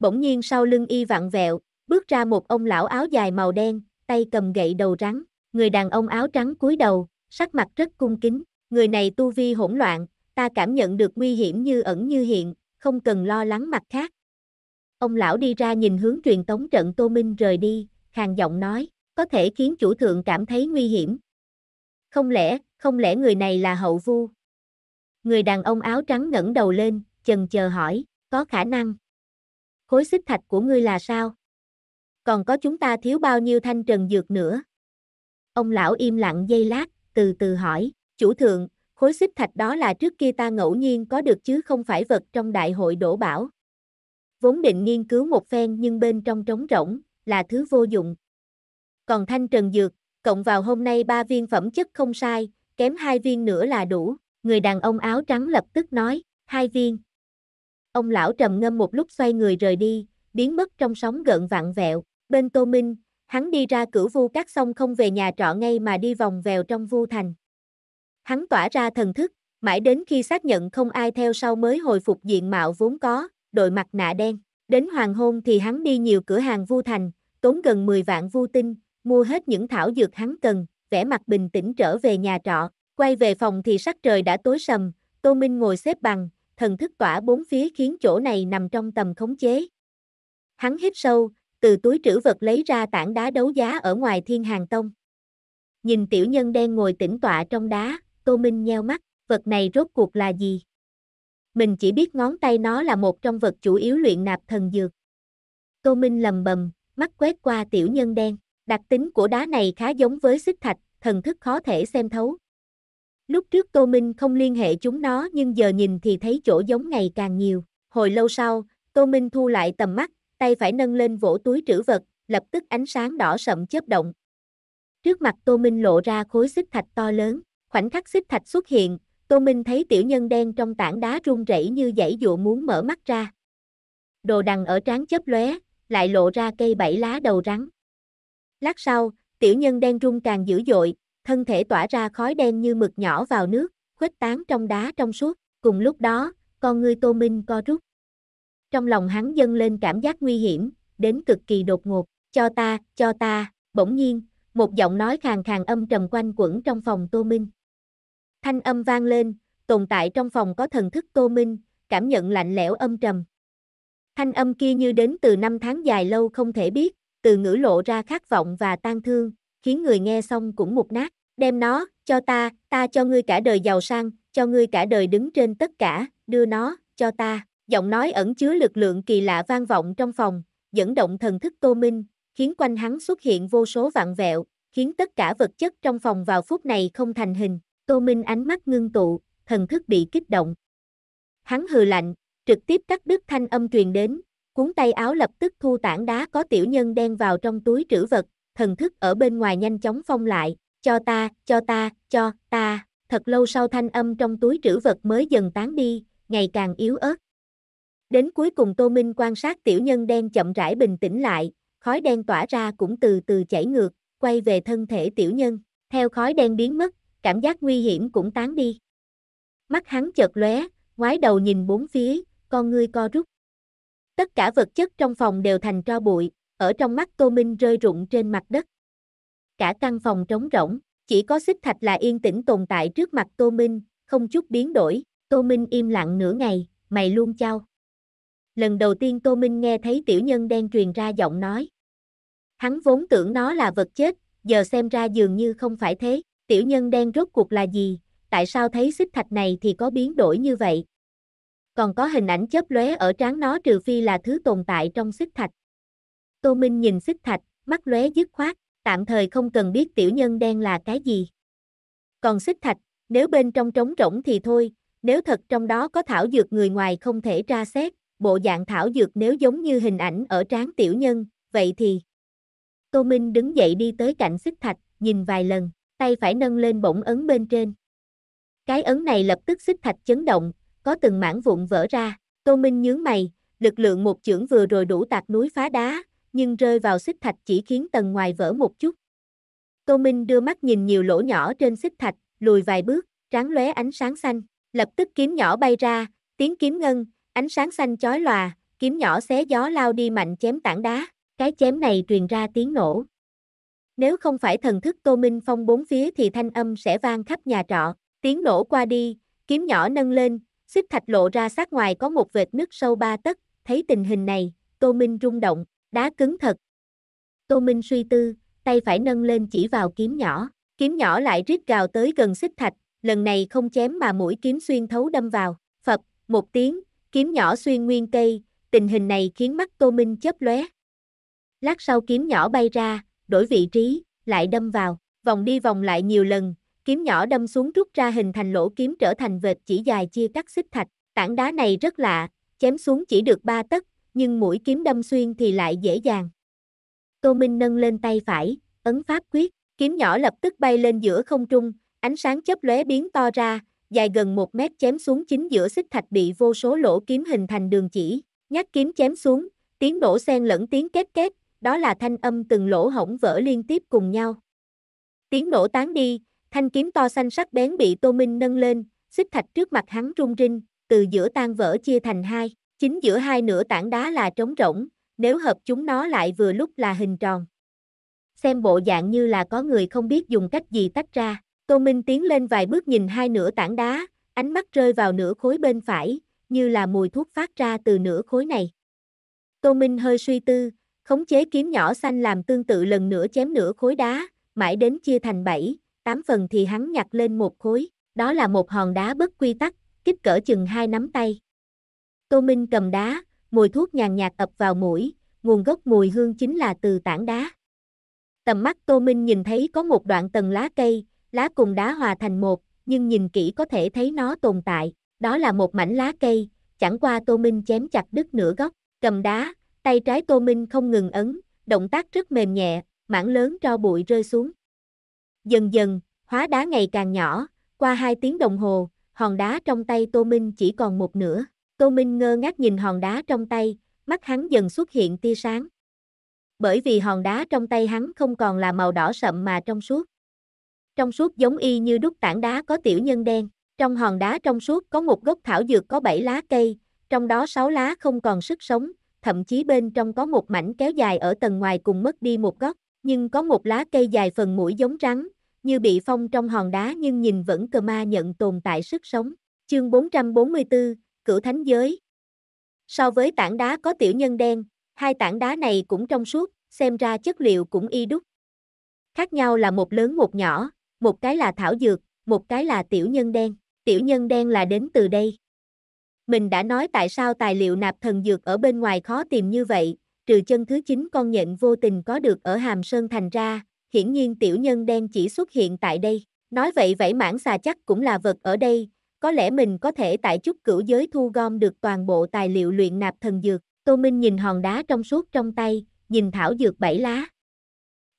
Bỗng nhiên sau lưng y vặn vẹo, bước ra một ông lão áo dài màu đen, tay cầm gậy đầu rắn, người đàn ông áo trắng cúi đầu, sắc mặt rất cung kính, người này tu vi hỗn loạn, ta cảm nhận được nguy hiểm như ẩn như hiện, không cần lo lắng mặt khác. Ông lão đi ra nhìn hướng truyền tống trận Tô Minh rời đi, khàn giọng nói có thể khiến chủ thượng cảm thấy nguy hiểm. Không lẽ, không lẽ người này là hậu vu? Người đàn ông áo trắng ngẩng đầu lên, chần chờ hỏi, có khả năng. Khối xích thạch của ngươi là sao? Còn có chúng ta thiếu bao nhiêu thanh trần dược nữa? Ông lão im lặng giây lát, từ từ hỏi, chủ thượng, khối xích thạch đó là trước kia ta ngẫu nhiên có được chứ không phải vật trong đại hội đổ bảo. Vốn định nghiên cứu một phen nhưng bên trong trống rỗng, là thứ vô dụng, còn thanh trần dược, cộng vào hôm nay ba viên phẩm chất không sai, kém hai viên nữa là đủ, người đàn ông áo trắng lập tức nói, hai viên. Ông lão trầm ngâm một lúc xoay người rời đi, biến mất trong sóng gợn vạn vẹo, bên Tô Minh, hắn đi ra cửa vu cát sông không về nhà trọ ngay mà đi vòng vèo trong vu thành. Hắn tỏa ra thần thức, mãi đến khi xác nhận không ai theo sau mới hồi phục diện mạo vốn có, đội mặt nạ đen. Đến hoàng hôn thì hắn đi nhiều cửa hàng vu thành, tốn gần 10 vạn vu tinh, mua hết những thảo dược hắn cần, vẻ mặt bình tĩnh trở về nhà trọ, quay về phòng thì sắc trời đã tối sầm, Tô Minh ngồi xếp bằng, thần thức tỏa bốn phía khiến chỗ này nằm trong tầm khống chế. Hắn hít sâu, từ túi trữ vật lấy ra tảng đá đấu giá ở ngoài thiên hàng tông. Nhìn tiểu nhân đen ngồi tĩnh tọa trong đá, Tô Minh nheo mắt, vật này rốt cuộc là gì? Mình chỉ biết ngón tay nó là một trong vật chủ yếu luyện nạp thần dược. Tô Minh lầm bầm, mắt quét qua tiểu nhân đen. Đặc tính của đá này khá giống với xích thạch, thần thức khó thể xem thấu. Lúc trước Tô Minh không liên hệ chúng nó nhưng giờ nhìn thì thấy chỗ giống ngày càng nhiều. Hồi lâu sau, Tô Minh thu lại tầm mắt, tay phải nâng lên vỗ túi trữ vật, lập tức ánh sáng đỏ sậm chớp động. Trước mặt Tô Minh lộ ra khối xích thạch to lớn, khoảnh khắc xích thạch xuất hiện, Tô Minh thấy tiểu nhân đen trong tảng đá run rẩy như dãy dụ muốn mở mắt ra. Đồ đằng ở trán chớp lóe, lại lộ ra cây bảy lá đầu rắn. Lát sau, tiểu nhân đen rung càng dữ dội, thân thể tỏa ra khói đen như mực nhỏ vào nước, khuếch tán trong đá trong suốt, cùng lúc đó, con ngươi Tô Minh co rút. Trong lòng hắn dâng lên cảm giác nguy hiểm, đến cực kỳ đột ngột, cho ta, cho ta, bỗng nhiên, một giọng nói khàn khàn âm trầm quanh quẩn trong phòng Tô Minh. Thanh âm vang lên, tồn tại trong phòng có thần thức Tô Minh, cảm nhận lạnh lẽo âm trầm. Thanh âm kia như đến từ năm tháng dài lâu không thể biết, từ ngữ lộ ra khát vọng và tan thương, khiến người nghe xong cũng mục nát. Đem nó, cho ta, ta cho ngươi cả đời giàu sang, cho ngươi cả đời đứng trên tất cả, đưa nó, cho ta. Giọng nói ẩn chứa lực lượng kỳ lạ vang vọng trong phòng, dẫn động thần thức tô minh, khiến quanh hắn xuất hiện vô số vạn vẹo, khiến tất cả vật chất trong phòng vào phút này không thành hình. Tô Minh ánh mắt ngưng tụ, thần thức bị kích động. Hắn hừ lạnh, trực tiếp cắt đứt thanh âm truyền đến, cuốn tay áo lập tức thu tảng đá có tiểu nhân đen vào trong túi trữ vật, thần thức ở bên ngoài nhanh chóng phong lại, cho ta, cho ta, cho ta, thật lâu sau thanh âm trong túi trữ vật mới dần tán đi, ngày càng yếu ớt. Đến cuối cùng Tô Minh quan sát tiểu nhân đen chậm rãi bình tĩnh lại, khói đen tỏa ra cũng từ từ chảy ngược, quay về thân thể tiểu nhân, theo khói đen biến mất, cảm giác nguy hiểm cũng tán đi. Mắt hắn chợt lóe, ngoái đầu nhìn bốn phía, con ngươi co rút. Tất cả vật chất trong phòng đều thành tro bụi, ở trong mắt Tô Minh rơi rụng trên mặt đất. Cả căn phòng trống rỗng, chỉ có xích thạch là yên tĩnh tồn tại trước mặt Tô Minh, không chút biến đổi, Tô Minh im lặng nửa ngày, mày luôn trao. Lần đầu tiên Tô Minh nghe thấy tiểu nhân đen truyền ra giọng nói. Hắn vốn tưởng nó là vật chết, giờ xem ra dường như không phải thế, tiểu nhân đen rốt cuộc là gì, tại sao thấy xích thạch này thì có biến đổi như vậy? còn có hình ảnh chớp lóe ở trán nó trừ phi là thứ tồn tại trong xích thạch. Tô Minh nhìn xích thạch, mắt lóe dứt khoát, tạm thời không cần biết tiểu nhân đen là cái gì. Còn xích thạch, nếu bên trong trống rỗng thì thôi, nếu thật trong đó có thảo dược người ngoài không thể tra xét, bộ dạng thảo dược nếu giống như hình ảnh ở trán tiểu nhân, vậy thì... Tô Minh đứng dậy đi tới cạnh xích thạch, nhìn vài lần, tay phải nâng lên bổng ấn bên trên. Cái ấn này lập tức xích thạch chấn động, có từng mảng vụn vỡ ra, Tô Minh nhướng mày, lực lượng một chưởng vừa rồi đủ tạc núi phá đá, nhưng rơi vào xích thạch chỉ khiến tầng ngoài vỡ một chút. Tô Minh đưa mắt nhìn nhiều lỗ nhỏ trên xích thạch, lùi vài bước, tráng lóe ánh sáng xanh, lập tức kiếm nhỏ bay ra, tiếng kiếm ngân, ánh sáng xanh chói lòa, kiếm nhỏ xé gió lao đi mạnh chém tảng đá, cái chém này truyền ra tiếng nổ. Nếu không phải thần thức Tô Minh phong bốn phía thì thanh âm sẽ vang khắp nhà trọ, tiếng nổ qua đi, kiếm nhỏ nâng lên, Xích thạch lộ ra sát ngoài có một vệt nứt sâu ba tấc, thấy tình hình này, Tô Minh rung động, đá cứng thật. Tô Minh suy tư, tay phải nâng lên chỉ vào kiếm nhỏ, kiếm nhỏ lại rít gào tới gần xích thạch, lần này không chém mà mũi kiếm xuyên thấu đâm vào, phập, một tiếng, kiếm nhỏ xuyên nguyên cây, tình hình này khiến mắt Tô Minh chớp lóe. Lát sau kiếm nhỏ bay ra, đổi vị trí, lại đâm vào, vòng đi vòng lại nhiều lần, kiếm nhỏ đâm xuống rút ra hình thành lỗ kiếm trở thành vệt chỉ dài chia cắt xích thạch, tảng đá này rất lạ, chém xuống chỉ được ba tấc, nhưng mũi kiếm đâm xuyên thì lại dễ dàng. Tô Minh nâng lên tay phải, ấn pháp quyết, kiếm nhỏ lập tức bay lên giữa không trung, ánh sáng chớp lóe biến to ra, dài gần một mét chém xuống chính giữa xích thạch bị vô số lỗ kiếm hình thành đường chỉ, nhát kiếm chém xuống, tiếng nổ xen lẫn tiếng két két, đó là thanh âm từng lỗ hổng vỡ liên tiếp cùng nhau. Tiếng nổ tán đi, Thanh kiếm to xanh sắc bén bị Tô Minh nâng lên, xích thạch trước mặt hắn rung rinh, từ giữa tan vỡ chia thành hai, chính giữa hai nửa tảng đá là trống rỗng, nếu hợp chúng nó lại vừa lúc là hình tròn. Xem bộ dạng như là có người không biết dùng cách gì tách ra, Tô Minh tiến lên vài bước nhìn hai nửa tảng đá, ánh mắt rơi vào nửa khối bên phải, như là mùi thuốc phát ra từ nửa khối này. Tô Minh hơi suy tư, khống chế kiếm nhỏ xanh làm tương tự lần nữa chém nửa khối đá, mãi đến chia thành bảy, tám phần thì hắn nhặt lên một khối, đó là một hòn đá bất quy tắc, kích cỡ chừng hai nắm tay. Tô Minh cầm đá, mùi thuốc nhàn nhạt ập vào mũi, nguồn gốc mùi hương chính là từ tảng đá. Tầm mắt Tô Minh nhìn thấy có một đoạn tầng lá cây, lá cùng đá hòa thành một, nhưng nhìn kỹ có thể thấy nó tồn tại, đó là một mảnh lá cây, chẳng qua Tô Minh chém chặt đứt nửa gốc, cầm đá, tay trái Tô Minh không ngừng ấn, động tác rất mềm nhẹ, mảng lớn tro bụi rơi xuống. Dần dần, hóa đá ngày càng nhỏ, qua hai tiếng đồng hồ, hòn đá trong tay Tô Minh chỉ còn một nửa. Tô Minh ngơ ngác nhìn hòn đá trong tay, mắt hắn dần xuất hiện tia sáng. Bởi vì hòn đá trong tay hắn không còn là màu đỏ sậm mà trong suốt. Trong suốt giống y như đúc tảng đá có tiểu nhân đen. Trong hòn đá trong suốt có một gốc thảo dược có 7 lá cây, trong đó 6 lá không còn sức sống, thậm chí bên trong có một mảnh kéo dài ở tầng ngoài cùng mất đi một góc, nhưng có một lá cây dài phần mũi giống trắng như bị phong trong hòn đá nhưng nhìn vẫn cờ ma nhận tồn tại sức sống. Chương 444, Cửu Thánh Giới So với tảng đá có tiểu nhân đen, hai tảng đá này cũng trong suốt, xem ra chất liệu cũng y đúc. Khác nhau là một lớn một nhỏ, một cái là thảo dược, một cái là tiểu nhân đen. Tiểu nhân đen là đến từ đây. Mình đã nói tại sao tài liệu nạp thần dược ở bên ngoài khó tìm như vậy, trừ chân thứ 9 con nhện vô tình có được ở Hàm Sơn Thành ra, hiển nhiên tiểu nhân đen chỉ xuất hiện tại đây. Nói vậy vảy mãng xà chắc cũng là vật ở đây, có lẽ mình có thể tại chút cửu giới thu gom được toàn bộ tài liệu luyện nạp thần dược. Tô Minh nhìn hòn đá trong suốt trong tay, nhìn thảo dược bảy lá.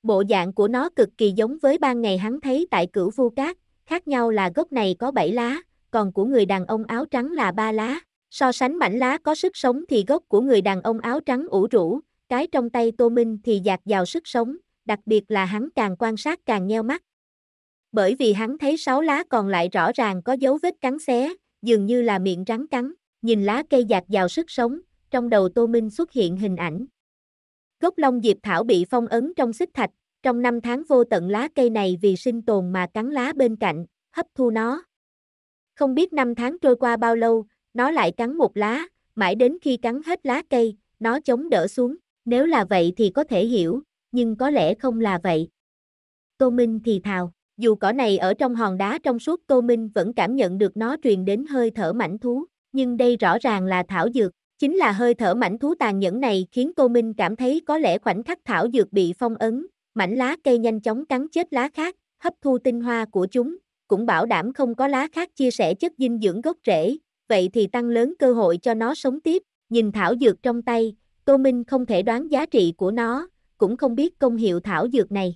Bộ dạng của nó cực kỳ giống với ban ngày hắn thấy tại cửu vu cát, khác nhau là gốc này có bảy lá, còn của người đàn ông áo trắng là ba lá. So sánh mảnh lá có sức sống thì gốc của người đàn ông áo trắng ủ rũ, cái trong tay Tô Minh thì dạt vào sức sống, đặc biệt là hắn càng quan sát càng nheo mắt. Bởi vì hắn thấy sáu lá còn lại rõ ràng có dấu vết cắn xé, dường như là miệng rắn cắn, nhìn lá cây dạt vào sức sống, trong đầu Tô Minh xuất hiện hình ảnh. Gốc long diệp thảo bị phong ấn trong xích thạch, trong năm tháng vô tận lá cây này vì sinh tồn mà cắn lá bên cạnh, hấp thu nó. Không biết năm tháng trôi qua bao lâu, nó lại cắn một lá, mãi đến khi cắn hết lá cây, nó chống đỡ xuống, nếu là vậy thì có thể hiểu, nhưng có lẽ không là vậy. Tô Minh thì thào, dù cỏ này ở trong hòn đá trong suốt Tô Minh vẫn cảm nhận được nó truyền đến hơi thở mảnh thú, nhưng đây rõ ràng là thảo dược, chính là hơi thở mảnh thú tàn nhẫn này khiến Tô Minh cảm thấy có lẽ khoảnh khắc thảo dược bị phong ấn, mảnh lá cây nhanh chóng cắn chết lá khác, hấp thu tinh hoa của chúng, cũng bảo đảm không có lá khác chia sẻ chất dinh dưỡng gốc rễ, vậy thì tăng lớn cơ hội cho nó sống tiếp, nhìn thảo dược trong tay, Tô Minh không thể đoán giá trị của nó, cũng không biết công hiệu thảo dược này.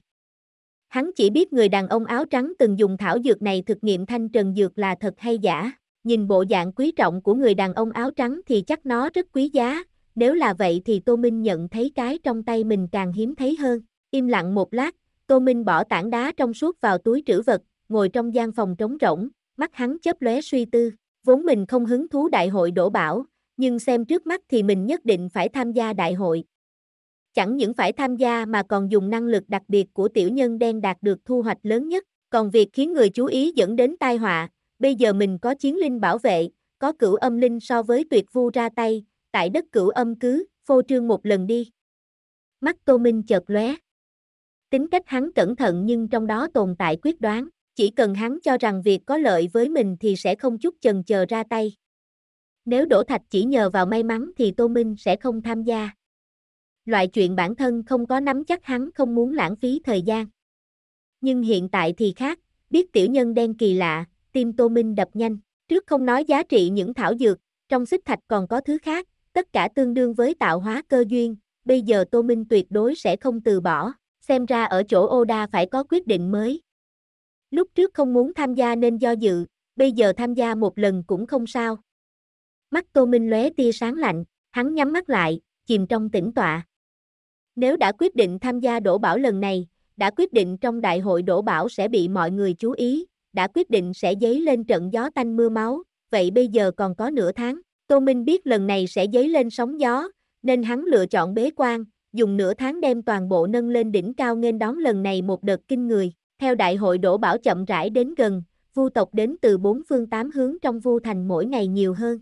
Hắn chỉ biết người đàn ông áo trắng từng dùng thảo dược này thực nghiệm thanh trần dược là thật hay giả, nhìn bộ dạng quý trọng của người đàn ông áo trắng thì chắc nó rất quý giá, nếu là vậy thì Tô Minh nhận thấy cái trong tay mình càng hiếm thấy hơn. Im lặng một lát, Tô Minh bỏ tảng đá trong suốt vào túi trữ vật, ngồi trong gian phòng trống rỗng, mắt hắn chớp lóe suy tư, vốn mình không hứng thú đại hội đổ bảo, nhưng xem trước mắt thì mình nhất định phải tham gia đại hội. Chẳng những phải tham gia mà còn dùng năng lực đặc biệt của tiểu nhân đen đạt được thu hoạch lớn nhất, còn việc khiến người chú ý dẫn đến tai họa, bây giờ mình có chiến linh bảo vệ, có cửu âm linh so với tuyệt vu ra tay, tại đất cửu âm cứ, phô trương một lần đi. Mắt Tô Minh chợt lóe. Tính cách hắn cẩn thận nhưng trong đó tồn tại quyết đoán, chỉ cần hắn cho rằng việc có lợi với mình thì sẽ không chút chần chờ ra tay. Nếu Đỗ Thạch chỉ nhờ vào may mắn thì Tô Minh sẽ không tham gia loại chuyện bản thân không có nắm chắc hắn không muốn lãng phí thời gian. Nhưng hiện tại thì khác, biết tiểu nhân đen kỳ lạ, tim Tô Minh đập nhanh, trước không nói giá trị những thảo dược, trong xích thạch còn có thứ khác, tất cả tương đương với tạo hóa cơ duyên, bây giờ Tô Minh tuyệt đối sẽ không từ bỏ, xem ra ở chỗ Oda phải có quyết định mới. Lúc trước không muốn tham gia nên do dự, bây giờ tham gia một lần cũng không sao. Mắt Tô Minh lóe tia sáng lạnh, hắn nhắm mắt lại, chìm trong tĩnh tọa. Nếu đã quyết định tham gia đổ bảo lần này, đã quyết định trong đại hội đổ bảo sẽ bị mọi người chú ý, đã quyết định sẽ dấy lên trận gió tanh mưa máu, vậy bây giờ còn có nửa tháng. Tô Minh biết lần này sẽ dấy lên sóng gió, nên hắn lựa chọn bế quan, dùng nửa tháng đem toàn bộ nâng lên đỉnh cao nên đón lần này một đợt kinh người. Theo đại hội đổ bảo chậm rãi đến gần, vu tộc đến từ bốn phương tám hướng trong vu thành mỗi ngày nhiều hơn.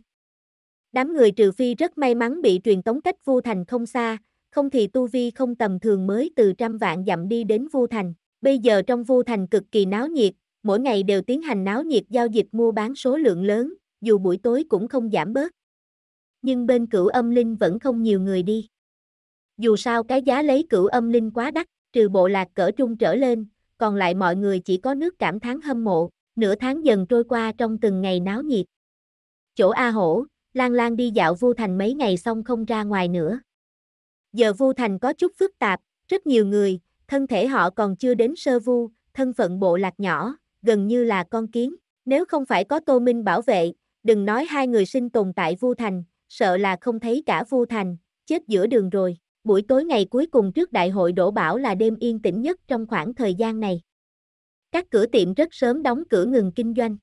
Đám người trừ phi rất may mắn bị truyền tống cách vu thành không xa, không thì tu vi không tầm thường mới từ trăm vạn dặm đi đến Vu Thành. Bây giờ trong Vu Thành cực kỳ náo nhiệt, mỗi ngày đều tiến hành náo nhiệt giao dịch mua bán số lượng lớn, dù buổi tối cũng không giảm bớt. Nhưng bên cửu âm linh vẫn không nhiều người đi. Dù sao cái giá lấy cửu âm linh quá đắt, trừ bộ lạc cỡ trung trở lên, còn lại mọi người chỉ có nước cảm thán hâm mộ, nửa tháng dần trôi qua trong từng ngày náo nhiệt. Chỗ A Hổ, Lan Lan đi dạo Vu Thành mấy ngày xong không ra ngoài nữa. Giờ Vu Thành có chút phức tạp, rất nhiều người, thân thể họ còn chưa đến sơ vu, thân phận bộ lạc nhỏ, gần như là con kiến. Nếu không phải có Tô Minh bảo vệ, đừng nói hai người sinh tồn tại Vu Thành, sợ là không thấy cả Vu Thành, chết giữa đường rồi. Buổi tối ngày cuối cùng trước đại hội đổ bảo là đêm yên tĩnh nhất trong khoảng thời gian này. Các cửa tiệm rất sớm đóng cửa ngừng kinh doanh.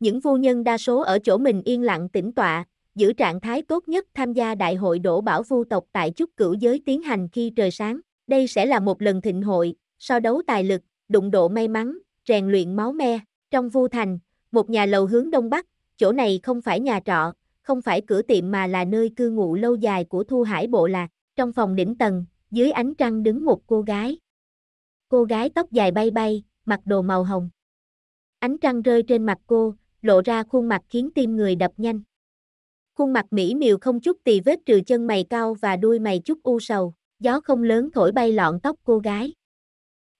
Những vô nhân đa số ở chỗ mình yên lặng tĩnh tọa, giữ trạng thái tốt nhất tham gia đại hội đổ bảo vu tộc tại chút cửu giới tiến hành khi trời sáng. Đây sẽ là một lần thịnh hội, so đấu tài lực, đụng độ may mắn, rèn luyện máu me. Trong vu thành, một nhà lầu hướng đông bắc, chỗ này không phải nhà trọ, không phải cửa tiệm mà là nơi cư ngụ lâu dài của Thu Hải Bộ Lạc. Trong phòng đỉnh tầng, dưới ánh trăng đứng một cô gái. Cô gái tóc dài bay bay, mặc đồ màu hồng. Ánh trăng rơi trên mặt cô, lộ ra khuôn mặt khiến tim người đập nhanh khuôn mặt mỹ miều không chút tì vết trừ chân mày cao và đuôi mày chút u sầu, gió không lớn thổi bay lọn tóc cô gái.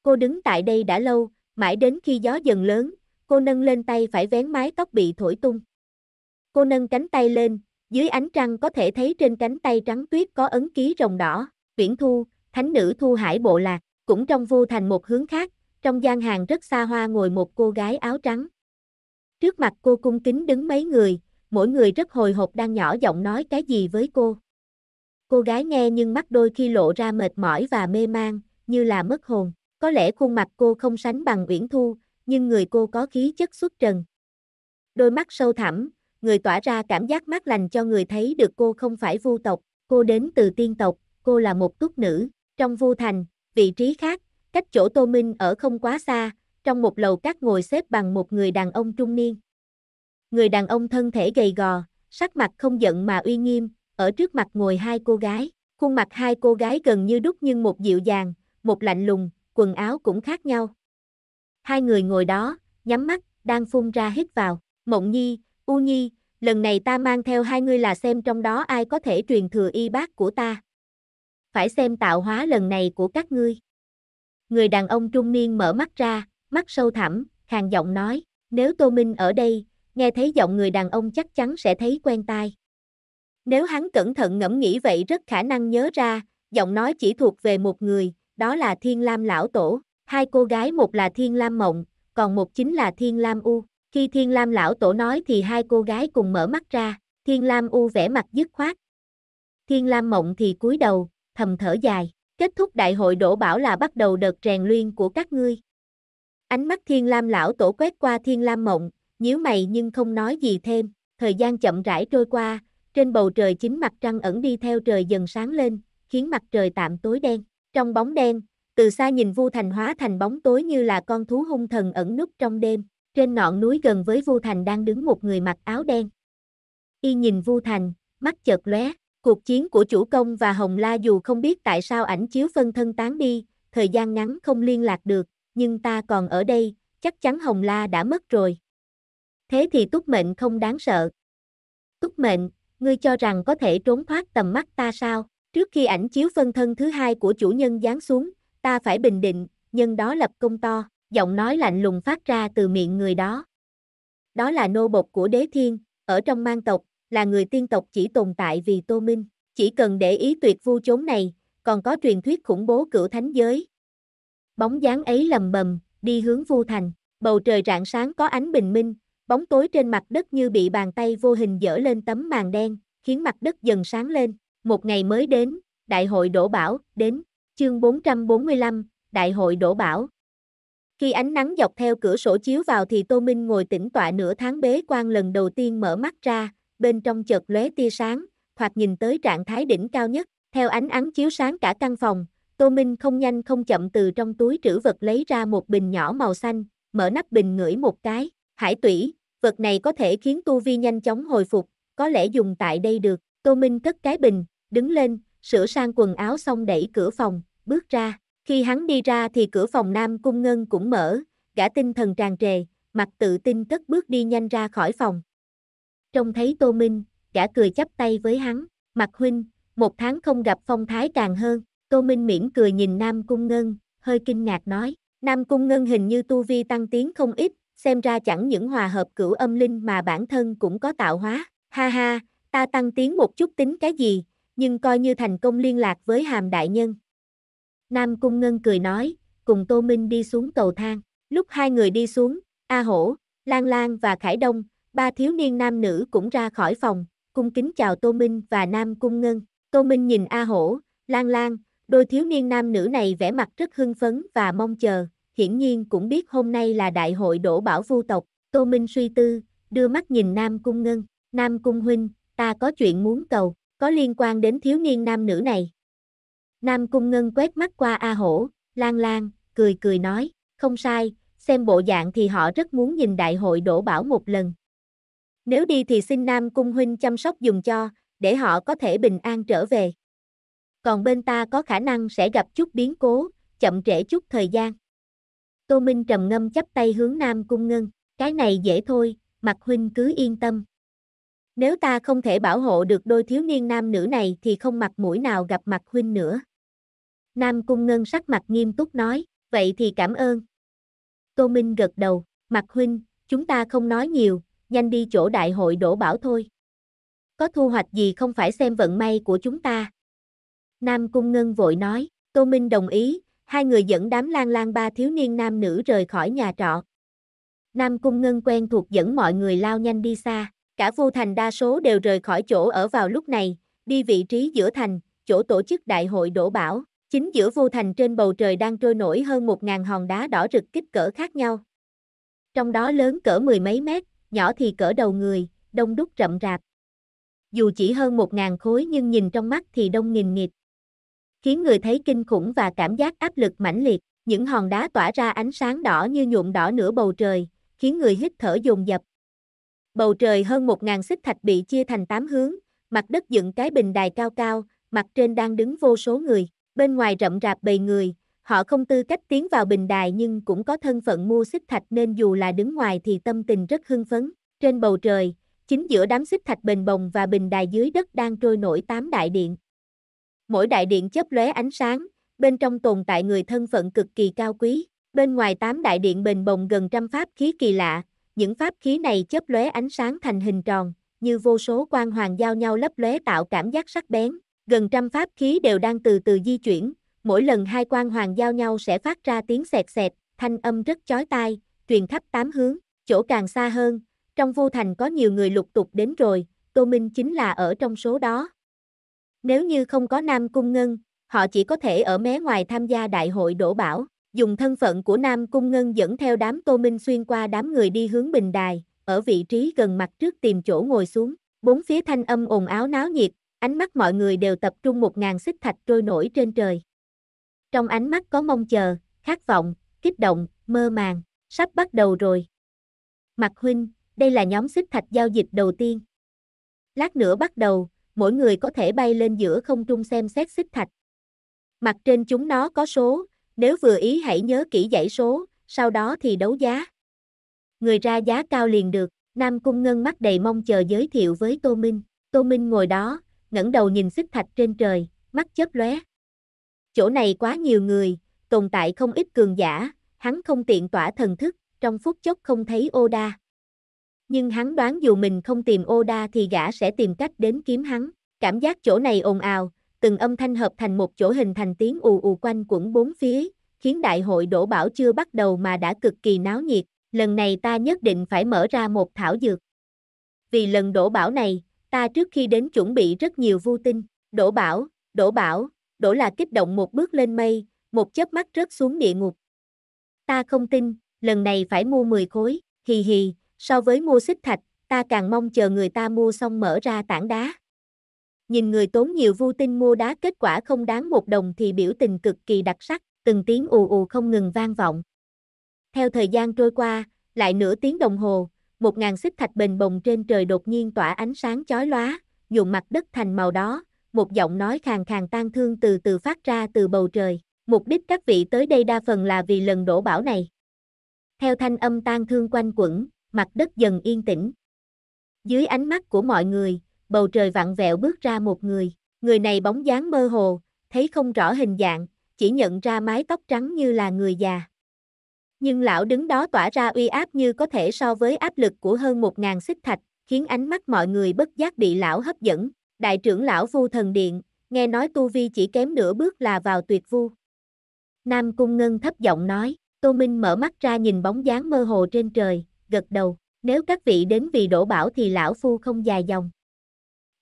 Cô đứng tại đây đã lâu, mãi đến khi gió dần lớn, cô nâng lên tay phải vén mái tóc bị thổi tung. Cô nâng cánh tay lên, dưới ánh trăng có thể thấy trên cánh tay trắng tuyết có ấn ký rồng đỏ, viễn thu, thánh nữ thu hải bộ lạc, cũng trong vô thành một hướng khác, trong gian hàng rất xa hoa ngồi một cô gái áo trắng. Trước mặt cô cung kính đứng mấy người, mỗi người rất hồi hộp đang nhỏ giọng nói cái gì với cô. Cô gái nghe nhưng mắt đôi khi lộ ra mệt mỏi và mê man, như là mất hồn. Có lẽ khuôn mặt cô không sánh bằng Uyển Thu, nhưng người cô có khí chất xuất trần. Đôi mắt sâu thẳm, người tỏa ra cảm giác mát lành cho người thấy được cô không phải vu tộc, cô đến từ tiên tộc, cô là một túc nữ. Trong vu thành, vị trí khác, cách chỗ Tô Minh ở không quá xa, trong một lầu các ngồi xếp bằng một người đàn ông trung niên người đàn ông thân thể gầy gò, sắc mặt không giận mà uy nghiêm, ở trước mặt ngồi hai cô gái, khuôn mặt hai cô gái gần như đúc nhưng một dịu dàng, một lạnh lùng, quần áo cũng khác nhau. Hai người ngồi đó, nhắm mắt, đang phun ra hít vào, Mộng Nhi, U Nhi, lần này ta mang theo hai ngươi là xem trong đó ai có thể truyền thừa y bác của ta. Phải xem tạo hóa lần này của các ngươi. Người đàn ông trung niên mở mắt ra, mắt sâu thẳm, khàn giọng nói, nếu Tô Minh ở đây, nghe thấy giọng người đàn ông chắc chắn sẽ thấy quen tai. Nếu hắn cẩn thận ngẫm nghĩ vậy rất khả năng nhớ ra, giọng nói chỉ thuộc về một người, đó là Thiên Lam Lão Tổ. Hai cô gái một là Thiên Lam Mộng, còn một chính là Thiên Lam U. Khi Thiên Lam Lão Tổ nói thì hai cô gái cùng mở mắt ra, Thiên Lam U vẻ mặt dứt khoát. Thiên Lam Mộng thì cúi đầu, thầm thở dài. Kết thúc đại hội đổ bảo là bắt đầu đợt rèn luyện của các ngươi. Ánh mắt Thiên Lam Lão Tổ quét qua Thiên Lam Mộng, nhíu mày nhưng không nói gì thêm, thời gian chậm rãi trôi qua, trên bầu trời chính mặt trăng ẩn đi theo trời dần sáng lên, khiến mặt trời tạm tối đen. Trong bóng đen, từ xa nhìn Vu Thành hóa thành bóng tối như là con thú hung thần ẩn núp trong đêm. Trên ngọn núi gần với Vu Thành đang đứng một người mặc áo đen. Y nhìn Vu Thành, mắt chợt lóe, cuộc chiến của chủ công và Hồng La dù không biết tại sao ảnh chiếu phân thân tán đi, thời gian ngắn không liên lạc được, nhưng ta còn ở đây, chắc chắn Hồng La đã mất rồi thế thì túc mệnh không đáng sợ. Túc mệnh, ngươi cho rằng có thể trốn thoát tầm mắt ta sao? Trước khi ảnh chiếu phân thân thứ hai của chủ nhân giáng xuống, ta phải bình định, nhân đó lập công to, giọng nói lạnh lùng phát ra từ miệng người đó. Đó là nô bộc của đế thiên, ở trong mang tộc, là người tiên tộc chỉ tồn tại vì tô minh, chỉ cần để ý tuyệt vu chốn này, còn có truyền thuyết khủng bố cửu thánh giới. Bóng dáng ấy lầm bầm, đi hướng vu thành, bầu trời rạng sáng có ánh bình minh, Bóng tối trên mặt đất như bị bàn tay vô hình dở lên tấm màn đen, khiến mặt đất dần sáng lên. Một ngày mới đến, đại hội đổ bão, đến, chương 445, đại hội đổ bão. Khi ánh nắng dọc theo cửa sổ chiếu vào thì Tô Minh ngồi tĩnh tọa nửa tháng bế quan lần đầu tiên mở mắt ra, bên trong chợt lóe tia sáng, thoạt nhìn tới trạng thái đỉnh cao nhất, theo ánh ánh chiếu sáng cả căn phòng, Tô Minh không nhanh không chậm từ trong túi trữ vật lấy ra một bình nhỏ màu xanh, mở nắp bình ngửi một cái, hải tủy, vật này có thể khiến tu vi nhanh chóng hồi phục, có lẽ dùng tại đây được. Tô Minh cất cái bình, đứng lên, sửa sang quần áo xong đẩy cửa phòng, bước ra. Khi hắn đi ra thì cửa phòng Nam Cung Ngân cũng mở, gã tinh thần tràn trề, mặt tự tin cất bước đi nhanh ra khỏi phòng. Trông thấy Tô Minh, gã cười chắp tay với hắn, mặt huynh, một tháng không gặp phong thái càng hơn. Tô Minh mỉm cười nhìn Nam Cung Ngân, hơi kinh ngạc nói, Nam Cung Ngân hình như tu vi tăng tiến không ít, xem ra chẳng những hòa hợp cửu âm linh mà bản thân cũng có tạo hóa. Ha ha, ta tăng tiến một chút tính cái gì, nhưng coi như thành công liên lạc với hàm đại nhân. Nam Cung Ngân cười nói, cùng Tô Minh đi xuống cầu thang. Lúc hai người đi xuống, A Hổ, Lan Lan và Khải Đông, ba thiếu niên nam nữ cũng ra khỏi phòng, cung kính chào Tô Minh và Nam Cung Ngân. Tô Minh nhìn A Hổ, Lan Lan, đôi thiếu niên nam nữ này vẻ mặt rất hưng phấn và mong chờ, hiển nhiên cũng biết hôm nay là đại hội đổ bảo vu tộc, Tô Minh suy tư, đưa mắt nhìn Nam Cung Ngân, Nam Cung Huynh, ta có chuyện muốn cầu, có liên quan đến thiếu niên nam nữ này. Nam Cung Ngân quét mắt qua A Hổ, lan lan, cười cười nói, không sai, xem bộ dạng thì họ rất muốn nhìn đại hội đổ bảo một lần. Nếu đi thì xin Nam Cung Huynh chăm sóc dùng cho, để họ có thể bình an trở về. Còn bên ta có khả năng sẽ gặp chút biến cố, chậm trễ chút thời gian. Tô Minh trầm ngâm chắp tay hướng Nam Cung Ngân, cái này dễ thôi, mặt huynh cứ yên tâm. Nếu ta không thể bảo hộ được đôi thiếu niên nam nữ này thì không mặt mũi nào gặp mặt huynh nữa. Nam Cung Ngân sắc mặt nghiêm túc nói, vậy thì cảm ơn. Tô Minh gật đầu, mặt huynh, chúng ta không nói nhiều, nhanh đi chỗ đại hội đổ bảo thôi. Có thu hoạch gì không phải xem vận may của chúng ta. Nam Cung Ngân vội nói, Tô Minh đồng ý, hai người dẫn đám lang lang ba thiếu niên nam nữ rời khỏi nhà trọ. Nam Cung Ngân quen thuộc dẫn mọi người lao nhanh đi xa, cả vô thành đa số đều rời khỏi chỗ ở vào lúc này, đi vị trí giữa thành, chỗ tổ chức đại hội đổ bão. Chính giữa vô thành trên bầu trời đang trôi nổi hơn một ngàn hòn đá đỏ rực kích cỡ khác nhau. Trong đó lớn cỡ mười mấy mét, nhỏ thì cỡ đầu người, đông đúc rậm rạp. Dù chỉ hơn một ngàn khối nhưng nhìn trong mắt thì đông nghìn nghịt khiến người thấy kinh khủng và cảm giác áp lực mãnh liệt, những hòn đá tỏa ra ánh sáng đỏ như nhuộm đỏ nửa bầu trời, khiến người hít thở dồn dập. Bầu trời hơn một ngàn xích thạch bị chia thành tám hướng, mặt đất dựng cái bình đài cao cao, mặt trên đang đứng vô số người, bên ngoài rậm rạp bầy người, họ không tư cách tiến vào bình đài nhưng cũng có thân phận mua xích thạch nên dù là đứng ngoài thì tâm tình rất hưng phấn. Trên bầu trời, chính giữa đám xích thạch bền bồng và bình đài dưới đất đang trôi nổi tám đại điện, mỗi đại điện chớp lóe ánh sáng, bên trong tồn tại người thân phận cực kỳ cao quý, bên ngoài tám đại điện bền bồng gần trăm pháp khí kỳ lạ, những pháp khí này chớp lóe ánh sáng thành hình tròn, như vô số quan hoàng giao nhau lấp lóe tạo cảm giác sắc bén, gần trăm pháp khí đều đang từ từ di chuyển, mỗi lần hai quan hoàng giao nhau sẽ phát ra tiếng xẹt xẹt, thanh âm rất chói tai, truyền khắp tám hướng, chỗ càng xa hơn, trong vô thành có nhiều người lục tục đến rồi, Tô Minh chính là ở trong số đó, nếu như không có Nam Cung Ngân, họ chỉ có thể ở mé ngoài tham gia đại hội đổ bảo, dùng thân phận của Nam Cung Ngân dẫn theo đám Tô Minh xuyên qua đám người đi hướng bình đài, ở vị trí gần mặt trước tìm chỗ ngồi xuống. Bốn phía thanh âm ồn áo náo nhiệt, ánh mắt mọi người đều tập trung một ngàn xích thạch trôi nổi trên trời. Trong ánh mắt có mong chờ, khát vọng, kích động, mơ màng, sắp bắt đầu rồi. Mặt huynh, đây là nhóm xích thạch giao dịch đầu tiên. Lát nữa bắt đầu, mỗi người có thể bay lên giữa không trung xem xét xích thạch. Mặt trên chúng nó có số, nếu vừa ý hãy nhớ kỹ dãy số, sau đó thì đấu giá. Người ra giá cao liền được, Nam Cung Ngân mắt đầy mong chờ giới thiệu với Tô Minh. Tô Minh ngồi đó, ngẩng đầu nhìn xích thạch trên trời, mắt chớp lóe. Chỗ này quá nhiều người, tồn tại không ít cường giả, hắn không tiện tỏa thần thức, trong phút chốc không thấy ô đa nhưng hắn đoán dù mình không tìm Oda thì gã sẽ tìm cách đến kiếm hắn. Cảm giác chỗ này ồn ào, từng âm thanh hợp thành một chỗ hình thành tiếng ù ù quanh quẩn bốn phía, khiến đại hội đổ bảo chưa bắt đầu mà đã cực kỳ náo nhiệt. Lần này ta nhất định phải mở ra một thảo dược. Vì lần đổ bảo này, ta trước khi đến chuẩn bị rất nhiều vu tinh. Đổ bảo, đổ bảo, đổ là kích động một bước lên mây, một chớp mắt rớt xuống địa ngục. Ta không tin, lần này phải mua 10 khối, hì hì, So với mua xích thạch, ta càng mong chờ người ta mua xong mở ra tảng đá. Nhìn người tốn nhiều vu tinh mua đá kết quả không đáng một đồng thì biểu tình cực kỳ đặc sắc, từng tiếng ù ù không ngừng vang vọng. Theo thời gian trôi qua, lại nửa tiếng đồng hồ, một ngàn xích thạch bền bồng trên trời đột nhiên tỏa ánh sáng chói lóa, nhuộm mặt đất thành màu đó, một giọng nói khàn khàn tan thương từ từ phát ra từ bầu trời. Mục đích các vị tới đây đa phần là vì lần đổ bão này. Theo thanh âm tan thương quanh quẩn, mặt đất dần yên tĩnh. Dưới ánh mắt của mọi người, bầu trời vặn vẹo bước ra một người, người này bóng dáng mơ hồ, thấy không rõ hình dạng, chỉ nhận ra mái tóc trắng như là người già. Nhưng lão đứng đó tỏa ra uy áp như có thể so với áp lực của hơn một ngàn xích thạch, khiến ánh mắt mọi người bất giác bị lão hấp dẫn. Đại trưởng lão Vu Thần Điện, nghe nói tu vi chỉ kém nửa bước là vào tuyệt vu. Nam Cung Ngân thấp giọng nói, Tô Minh mở mắt ra nhìn bóng dáng mơ hồ trên trời, gật đầu, nếu các vị đến vì đổ bảo thì lão phu không dài dòng.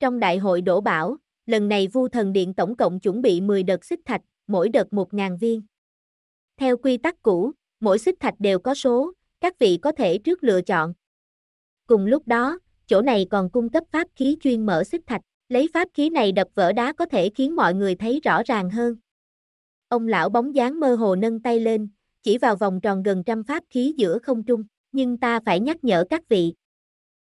Trong đại hội đổ bảo, lần này Vu Thần Điện tổng cộng chuẩn bị 10 đợt xích thạch, mỗi đợt 1.000 viên. Theo quy tắc cũ, mỗi xích thạch đều có số, các vị có thể trước lựa chọn. Cùng lúc đó, chỗ này còn cung cấp pháp khí chuyên mở xích thạch, lấy pháp khí này đập vỡ đá có thể khiến mọi người thấy rõ ràng hơn. Ông lão bóng dáng mơ hồ nâng tay lên, chỉ vào vòng tròn gần trăm pháp khí giữa không trung nhưng ta phải nhắc nhở các vị.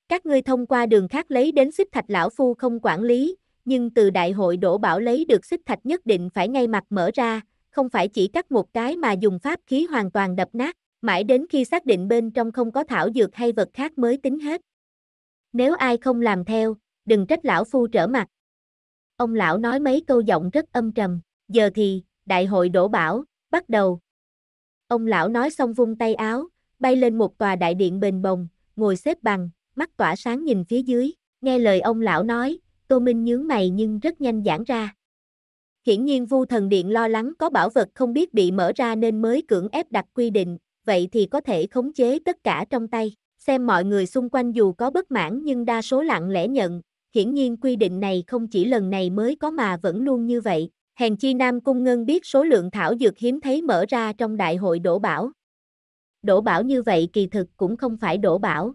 Các ngươi thông qua đường khác lấy đến xích thạch lão phu không quản lý, nhưng từ đại hội đổ bảo lấy được xích thạch nhất định phải ngay mặt mở ra, không phải chỉ cắt một cái mà dùng pháp khí hoàn toàn đập nát, mãi đến khi xác định bên trong không có thảo dược hay vật khác mới tính hết. Nếu ai không làm theo, đừng trách lão phu trở mặt. Ông lão nói mấy câu giọng rất âm trầm, giờ thì, đại hội đổ bảo, bắt đầu. Ông lão nói xong vung tay áo, bay lên một tòa đại điện bền bồng, ngồi xếp bằng, mắt tỏa sáng nhìn phía dưới, nghe lời ông lão nói, Tô Minh nhướng mày nhưng rất nhanh giãn ra. Hiển nhiên Vu Thần Điện lo lắng có bảo vật không biết bị mở ra nên mới cưỡng ép đặt quy định, vậy thì có thể khống chế tất cả trong tay. Xem mọi người xung quanh dù có bất mãn nhưng đa số lặng lẽ nhận, hiển nhiên quy định này không chỉ lần này mới có mà vẫn luôn như vậy. Hèn chi Nam Cung Ngân biết số lượng thảo dược hiếm thấy mở ra trong đại hội đổ bảo, đổ bảo như vậy kỳ thực cũng không phải đổ bảo.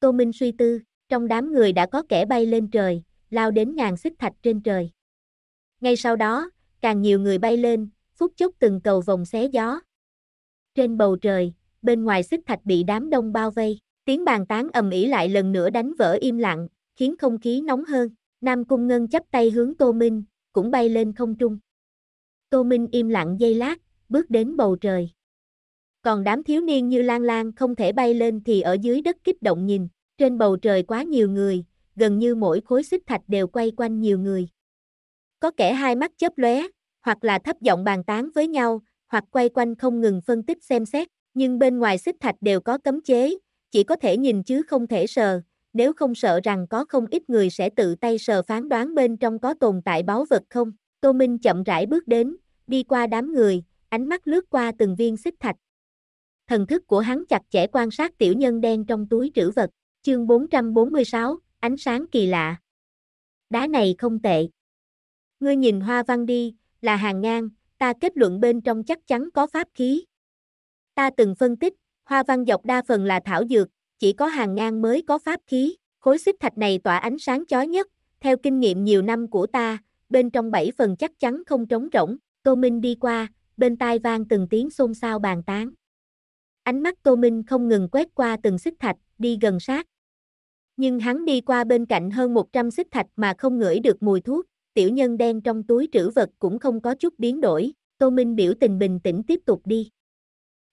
Tô Minh suy tư, trong đám người đã có kẻ bay lên trời, lao đến ngàn xích thạch trên trời. Ngay sau đó, càng nhiều người bay lên, phút chốc từng cầu vòng xé gió. Trên bầu trời, bên ngoài xích thạch bị đám đông bao vây, tiếng bàn tán ầm ĩ lại lần nữa đánh vỡ im lặng, khiến không khí nóng hơn. Nam Cung Ngân chắp tay hướng Tô Minh, cũng bay lên không trung. Tô Minh im lặng giây lát, bước đến bầu trời. Còn đám thiếu niên như lan lan không thể bay lên thì ở dưới đất kích động nhìn, trên bầu trời quá nhiều người, gần như mỗi khối xích thạch đều quay quanh nhiều người. Có kẻ hai mắt chớp lóe, hoặc là thấp giọng bàn tán với nhau, hoặc quay quanh không ngừng phân tích xem xét, nhưng bên ngoài xích thạch đều có cấm chế, chỉ có thể nhìn chứ không thể sờ, nếu không sợ rằng có không ít người sẽ tự tay sờ phán đoán bên trong có tồn tại báu vật không. Tô Minh chậm rãi bước đến, đi qua đám người, ánh mắt lướt qua từng viên xích thạch, thần thức của hắn chặt chẽ quan sát tiểu nhân đen trong túi trữ vật, chương 446, ánh sáng kỳ lạ. Đá này không tệ. Ngươi nhìn hoa văn đi, là hàng ngang, ta kết luận bên trong chắc chắn có pháp khí. Ta từng phân tích, hoa văn dọc đa phần là thảo dược, chỉ có hàng ngang mới có pháp khí, khối xích thạch này tỏa ánh sáng chói nhất, theo kinh nghiệm nhiều năm của ta, bên trong bảy phần chắc chắn không trống rỗng, Tô Minh đi qua, bên tai vang từng tiếng xôn xao bàn tán. Ánh mắt Tô Minh không ngừng quét qua từng xích thạch, đi gần sát. Nhưng hắn đi qua bên cạnh hơn 100 xích thạch mà không ngửi được mùi thuốc, tiểu nhân đen trong túi trữ vật cũng không có chút biến đổi, Tô Minh biểu tình bình tĩnh tiếp tục đi.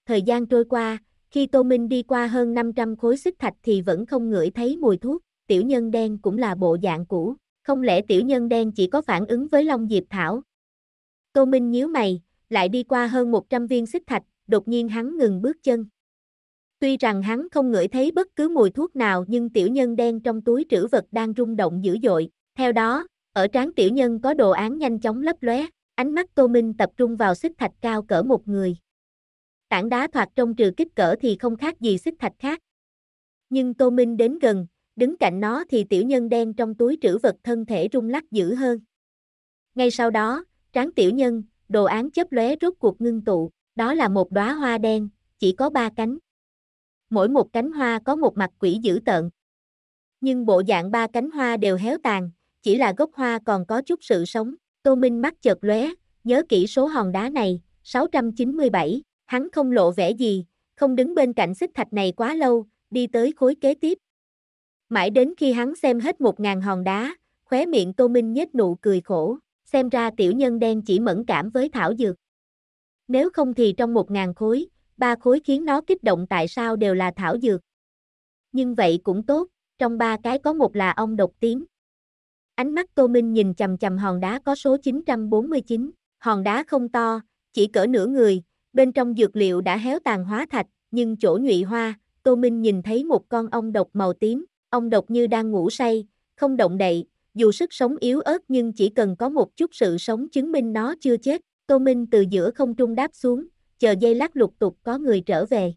Thời gian trôi qua, khi Tô Minh đi qua hơn 500 khối xích thạch thì vẫn không ngửi thấy mùi thuốc, tiểu nhân đen cũng là bộ dạng cũ, không lẽ tiểu nhân đen chỉ có phản ứng với Long Diệp Thảo? Tô Minh nhíu mày, lại đi qua hơn 100 viên xích thạch, đột nhiên hắn ngừng bước chân. Tuy rằng hắn không ngửi thấy bất cứ mùi thuốc nào nhưng tiểu nhân đen trong túi trữ vật đang rung động dữ dội. Theo đó, ở trán tiểu nhân có đồ án nhanh chóng lấp lóe, ánh mắt Tô Minh tập trung vào xích thạch cao cỡ một người. Tảng đá thoạt trong trừ kích cỡ thì không khác gì xích thạch khác. Nhưng Tô Minh đến gần, đứng cạnh nó thì tiểu nhân đen trong túi trữ vật thân thể rung lắc dữ hơn. Ngay sau đó, trán tiểu nhân, đồ án chớp lóe rốt cuộc ngưng tụ. Đó là một đóa hoa đen, chỉ có ba cánh. Mỗi một cánh hoa có một mặt quỷ dữ tợn. Nhưng bộ dạng ba cánh hoa đều héo tàn, chỉ là gốc hoa còn có chút sự sống. Tô Minh mắt chợt lóe, nhớ kỹ số hòn đá này, 697, hắn không lộ vẻ gì, không đứng bên cạnh xích thạch này quá lâu, đi tới khối kế tiếp. Mãi đến khi hắn xem hết một ngàn hòn đá, khóe miệng Tô Minh nhếch nụ cười khổ, xem ra tiểu nhân đen chỉ mẫn cảm với thảo dược. Nếu không thì trong một ngàn khối, ba khối khiến nó kích động tại sao đều là thảo dược. Nhưng vậy cũng tốt, trong ba cái có một là ong độc tím. Ánh mắt Tô Minh nhìn chầm chầm hòn đá có số 949, hòn đá không to, chỉ cỡ nửa người, bên trong dược liệu đã héo tàn hóa thạch, nhưng chỗ nhụy hoa, Tô Minh nhìn thấy một con ong độc màu tím, ong độc như đang ngủ say, không động đậy, dù sức sống yếu ớt nhưng chỉ cần có một chút sự sống chứng minh nó chưa chết, Tô Minh từ giữa không trung đáp xuống, chờ dây lát lục tục có người trở về.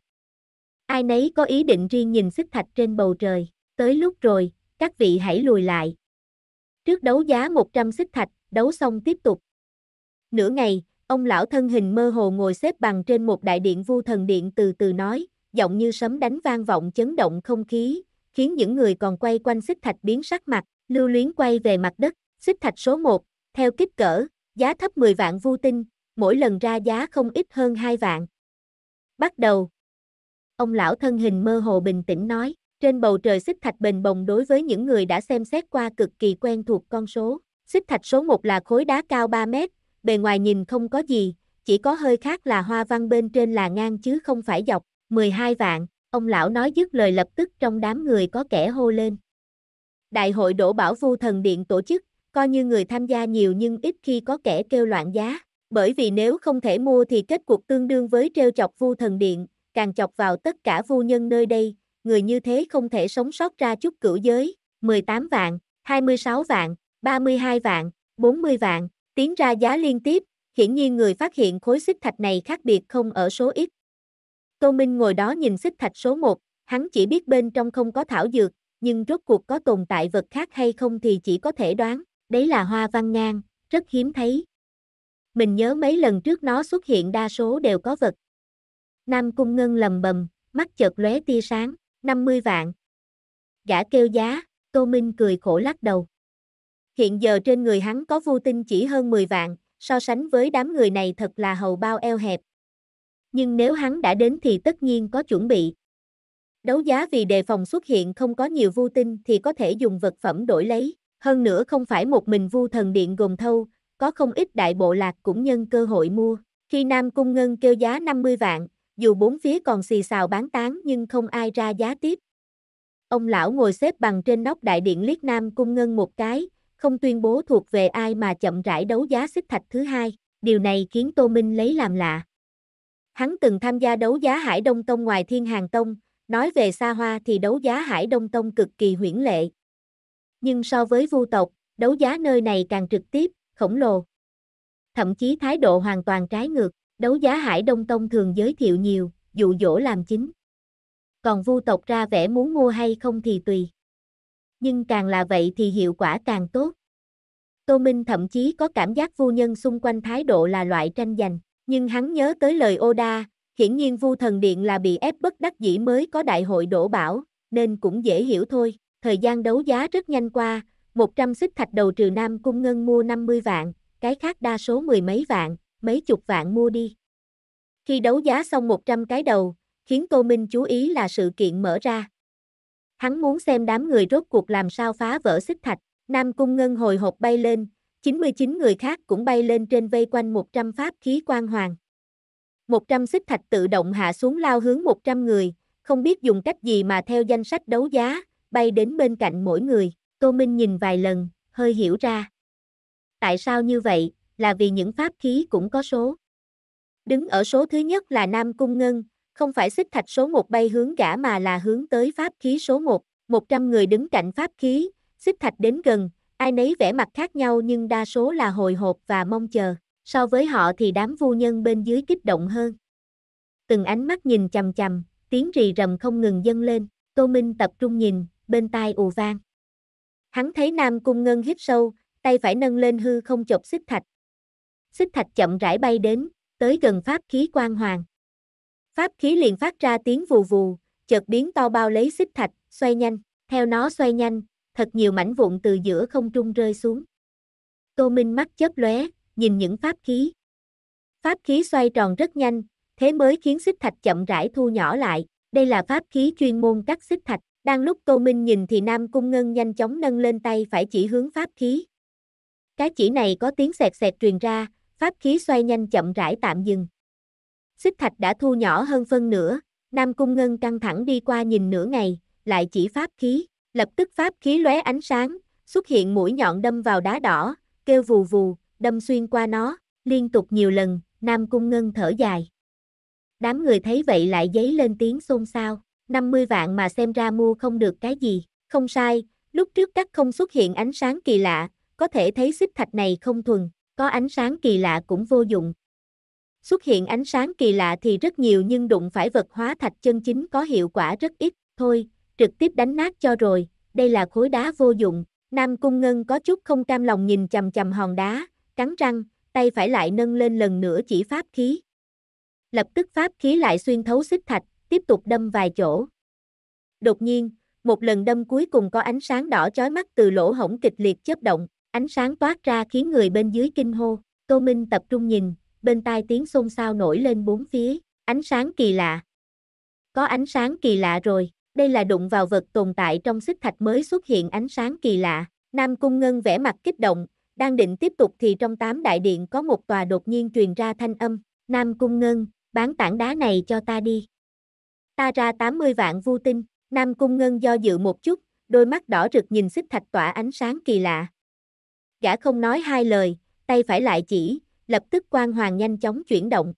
Ai nấy có ý định riêng nhìn xích thạch trên bầu trời, tới lúc rồi, các vị hãy lùi lại. Trước đấu giá 100 xích thạch, đấu xong tiếp tục. Nửa ngày, ông lão thân hình mơ hồ ngồi xếp bằng trên một đại điện vu thần điện từ từ nói, giọng như sấm đánh vang vọng chấn động không khí, khiến những người còn quay quanh xích thạch biến sắc mặt, lưu luyến quay về mặt đất, xích thạch số 1, theo kích cỡ, giá thấp 10 vạn vu tinh, mỗi lần ra giá không ít hơn 2 vạn. Bắt đầu. Ông lão thân hình mơ hồ bình tĩnh nói, trên bầu trời xích thạch bền bồng đối với những người đã xem xét qua cực kỳ quen thuộc con số. Xích thạch số 1 là khối đá cao 3 mét, bề ngoài nhìn không có gì, chỉ có hơi khác là hoa văn bên trên là ngang chứ không phải dọc, 12 vạn, ông lão nói dứt lời lập tức trong đám người có kẻ hô lên. Đại hội đổ bảo vu thần điện tổ chức, coi như người tham gia nhiều nhưng ít khi có kẻ kêu loạn giá, bởi vì nếu không thể mua thì kết cuộc tương đương với treo chọc vu thần điện, càng chọc vào tất cả vu nhân nơi đây, người như thế không thể sống sót ra chút cửu giới, 18 vạn, 26 vạn, 32 vạn, 40 vạn, tiến ra giá liên tiếp, hiển nhiên người phát hiện khối xích thạch này khác biệt không ở số ít. Tô Minh ngồi đó nhìn xích thạch số 1, hắn chỉ biết bên trong không có thảo dược, nhưng rốt cuộc có tồn tại vật khác hay không thì chỉ có thể đoán, đấy là hoa văn ngang, rất hiếm thấy. Mình nhớ mấy lần trước nó xuất hiện đa số đều có vật. Nam Cung Ngân lầm bầm, mắt chợt lóe tia sáng, 50 vạn. Gã kêu giá, Tô Minh cười khổ lắc đầu. Hiện giờ trên người hắn có vô tinh chỉ hơn 10 vạn, so sánh với đám người này thật là hầu bao eo hẹp. Nhưng nếu hắn đã đến thì tất nhiên có chuẩn bị. Đấu giá vì đề phòng xuất hiện không có nhiều vô tinh thì có thể dùng vật phẩm đổi lấy. Hơn nữa không phải một mình vu thần điện gồm thâu, có không ít đại bộ lạc cũng nhân cơ hội mua. Khi Nam Cung Ngân kêu giá 50 vạn, dù bốn phía còn xì xào bán tán nhưng không ai ra giá tiếp. Ông lão ngồi xếp bằng trên nóc đại điện liếc Nam Cung Ngân một cái, không tuyên bố thuộc về ai mà chậm rãi đấu giá xích thạch thứ hai, điều này khiến Tô Minh lấy làm lạ. Hắn từng tham gia đấu giá Hải Đông Tông ngoài Thiên Hàng Tông, nói về xa hoa thì đấu giá Hải Đông Tông cực kỳ huyển lệ, nhưng so với vu tộc, đấu giá nơi này càng trực tiếp, khổng lồ. Thậm chí thái độ hoàn toàn trái ngược, đấu giá Hải Đông Tông thường giới thiệu nhiều, dụ dỗ làm chính. Còn vu tộc ra vẻ muốn mua hay không thì tùy. Nhưng càng là vậy thì hiệu quả càng tốt. Tô Minh thậm chí có cảm giác vu nhân xung quanh thái độ là loại tranh giành, nhưng hắn nhớ tới lời Oda, hiển nhiên vu thần điện là bị ép bất đắc dĩ mới có đại hội đổ bảo, nên cũng dễ hiểu thôi. Thời gian đấu giá rất nhanh qua, 100 xích thạch đầu trừ Nam Cung Ngân mua 50 vạn, cái khác đa số mười mấy vạn, mấy chục vạn mua đi. Khi đấu giá xong 100 cái đầu, khiến Tô Minh chú ý là sự kiện mở ra. Hắn muốn xem đám người rốt cuộc làm sao phá vỡ xích thạch, Nam Cung Ngân hồi hộp bay lên, 99 người khác cũng bay lên trên vây quanh 100 pháp khí quan hoàng. 100 xích thạch tự động hạ xuống lao hướng 100 người, không biết dùng cách gì mà theo danh sách đấu giá, bay đến bên cạnh mỗi người, Tô Minh nhìn vài lần, hơi hiểu ra. Tại sao như vậy, là vì những pháp khí cũng có số. Đứng ở số thứ nhất là Nam Cung Ngân, không phải xích thạch số 1 bay hướng gã mà là hướng tới pháp khí số 1, 100 người đứng cạnh pháp khí, xích thạch đến gần, ai nấy vẻ mặt khác nhau nhưng đa số là hồi hộp và mong chờ, so với họ thì đám vô nhân bên dưới kích động hơn. Từng ánh mắt nhìn chằm chằm, tiếng rì rầm không ngừng dâng lên, Tô Minh tập trung nhìn, bên tai ù vang. Hắn thấy Nam Cung Ngân hít sâu, tay phải nâng lên hư không chộp xích thạch. Xích thạch chậm rãi bay đến, tới gần pháp khí quang hoàng. Pháp khí liền phát ra tiếng vù vù, chợt biến to bao lấy xích thạch, xoay nhanh, theo nó xoay nhanh, thật nhiều mảnh vụn từ giữa không trung rơi xuống. Tô Minh mắt chớp lóe, nhìn những pháp khí. Pháp khí xoay tròn rất nhanh, thế mới khiến xích thạch chậm rãi thu nhỏ lại, đây là pháp khí chuyên môn cắt xích thạch, đang lúc Tô Minh nhìn thì Nam Cung Ngân nhanh chóng nâng lên tay phải chỉ hướng pháp khí. Cái chỉ này có tiếng sẹt sẹt truyền ra, pháp khí xoay nhanh chậm rãi tạm dừng. Xích thạch đã thu nhỏ hơn phân nửa, Nam Cung Ngân căng thẳng đi qua nhìn nửa ngày, lại chỉ pháp khí, lập tức pháp khí lóe ánh sáng, xuất hiện mũi nhọn đâm vào đá đỏ, kêu vù vù, đâm xuyên qua nó, liên tục nhiều lần, Nam Cung Ngân thở dài. Đám người thấy vậy lại dấy lên tiếng xôn xao. 50 vạn mà xem ra mua không được cái gì, không sai, lúc trước cắt không xuất hiện ánh sáng kỳ lạ, có thể thấy xích thạch này không thuần, có ánh sáng kỳ lạ cũng vô dụng. Xuất hiện ánh sáng kỳ lạ thì rất nhiều nhưng đụng phải vật hóa thạch chân chính có hiệu quả rất ít, thôi, trực tiếp đánh nát cho rồi, đây là khối đá vô dụng, Nam Cung Ngân có chút không cam lòng nhìn chầm chầm hòn đá, cắn răng, tay phải lại nâng lên lần nữa chỉ pháp khí. Lập tức pháp khí lại xuyên thấu xích thạch, tiếp tục đâm vài chỗ. Đột nhiên, một lần đâm cuối cùng có ánh sáng đỏ chói mắt từ lỗ hổng kịch liệt chớp động, ánh sáng toát ra khiến người bên dưới kinh hô, Tô Minh tập trung nhìn, bên tai tiếng xôn xao nổi lên bốn phía, ánh sáng kỳ lạ. Có ánh sáng kỳ lạ rồi, đây là đụng vào vật tồn tại trong xích thạch mới xuất hiện ánh sáng kỳ lạ. Nam Cung Ngân vẻ mặt kích động, đang định tiếp tục thì trong tám đại điện có một tòa đột nhiên truyền ra thanh âm. Nam Cung Ngân, bán tảng đá này cho ta đi ta ra 80 vạn vu tinh, Nam Cung Ngân do dự một chút, đôi mắt đỏ rực nhìn xích thạch tỏa ánh sáng kỳ lạ. Gã không nói hai lời, tay phải lại chỉ, lập tức quan hoàng nhanh chóng chuyển động.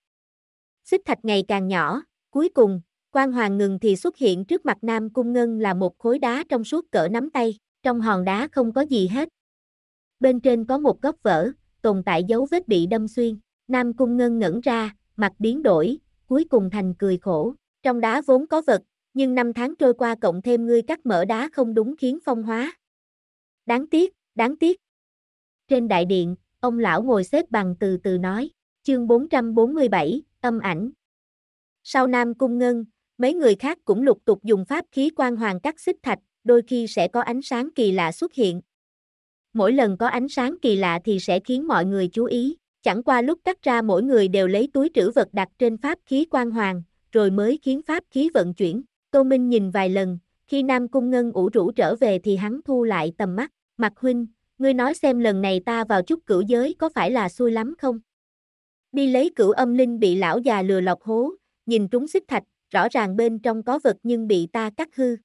Xích thạch ngày càng nhỏ, cuối cùng, quan hoàng ngừng thì xuất hiện trước mặt Nam Cung Ngân là một khối đá trong suốt cỡ nắm tay, trong hòn đá không có gì hết. Bên trên có một góc vỡ, tồn tại dấu vết bị đâm xuyên, Nam Cung Ngân ngẩn ra, mặt biến đổi, cuối cùng thành cười khổ. Trong đá vốn có vật, nhưng năm tháng trôi qua cộng thêm ngươi cắt mở đá không đúng khiến phong hóa. Đáng tiếc, đáng tiếc. Trên đại điện, ông lão ngồi xếp bằng từ từ nói, chương 447, âm ảnh. Sau Nam Cung Ngân, mấy người khác cũng lục tục dùng pháp khí quan hoàng cắt xích thạch, đôi khi sẽ có ánh sáng kỳ lạ xuất hiện. Mỗi lần có ánh sáng kỳ lạ thì sẽ khiến mọi người chú ý, chẳng qua lúc cắt ra mỗi người đều lấy túi trữ vật đặt trên pháp khí quan hoàng, rồi mới khiến pháp khí vận chuyển. Tô Minh nhìn vài lần, khi Nam Cung Ngân ủ rũ trở về thì hắn thu lại tầm mắt, mặt huynh, ngươi nói xem lần này ta vào chút cửu giới có phải là xui lắm không? Đi lấy cửu âm linh bị lão già lừa lọc hố, nhìn trúng xích thạch, rõ ràng bên trong có vật nhưng bị ta cắt hư.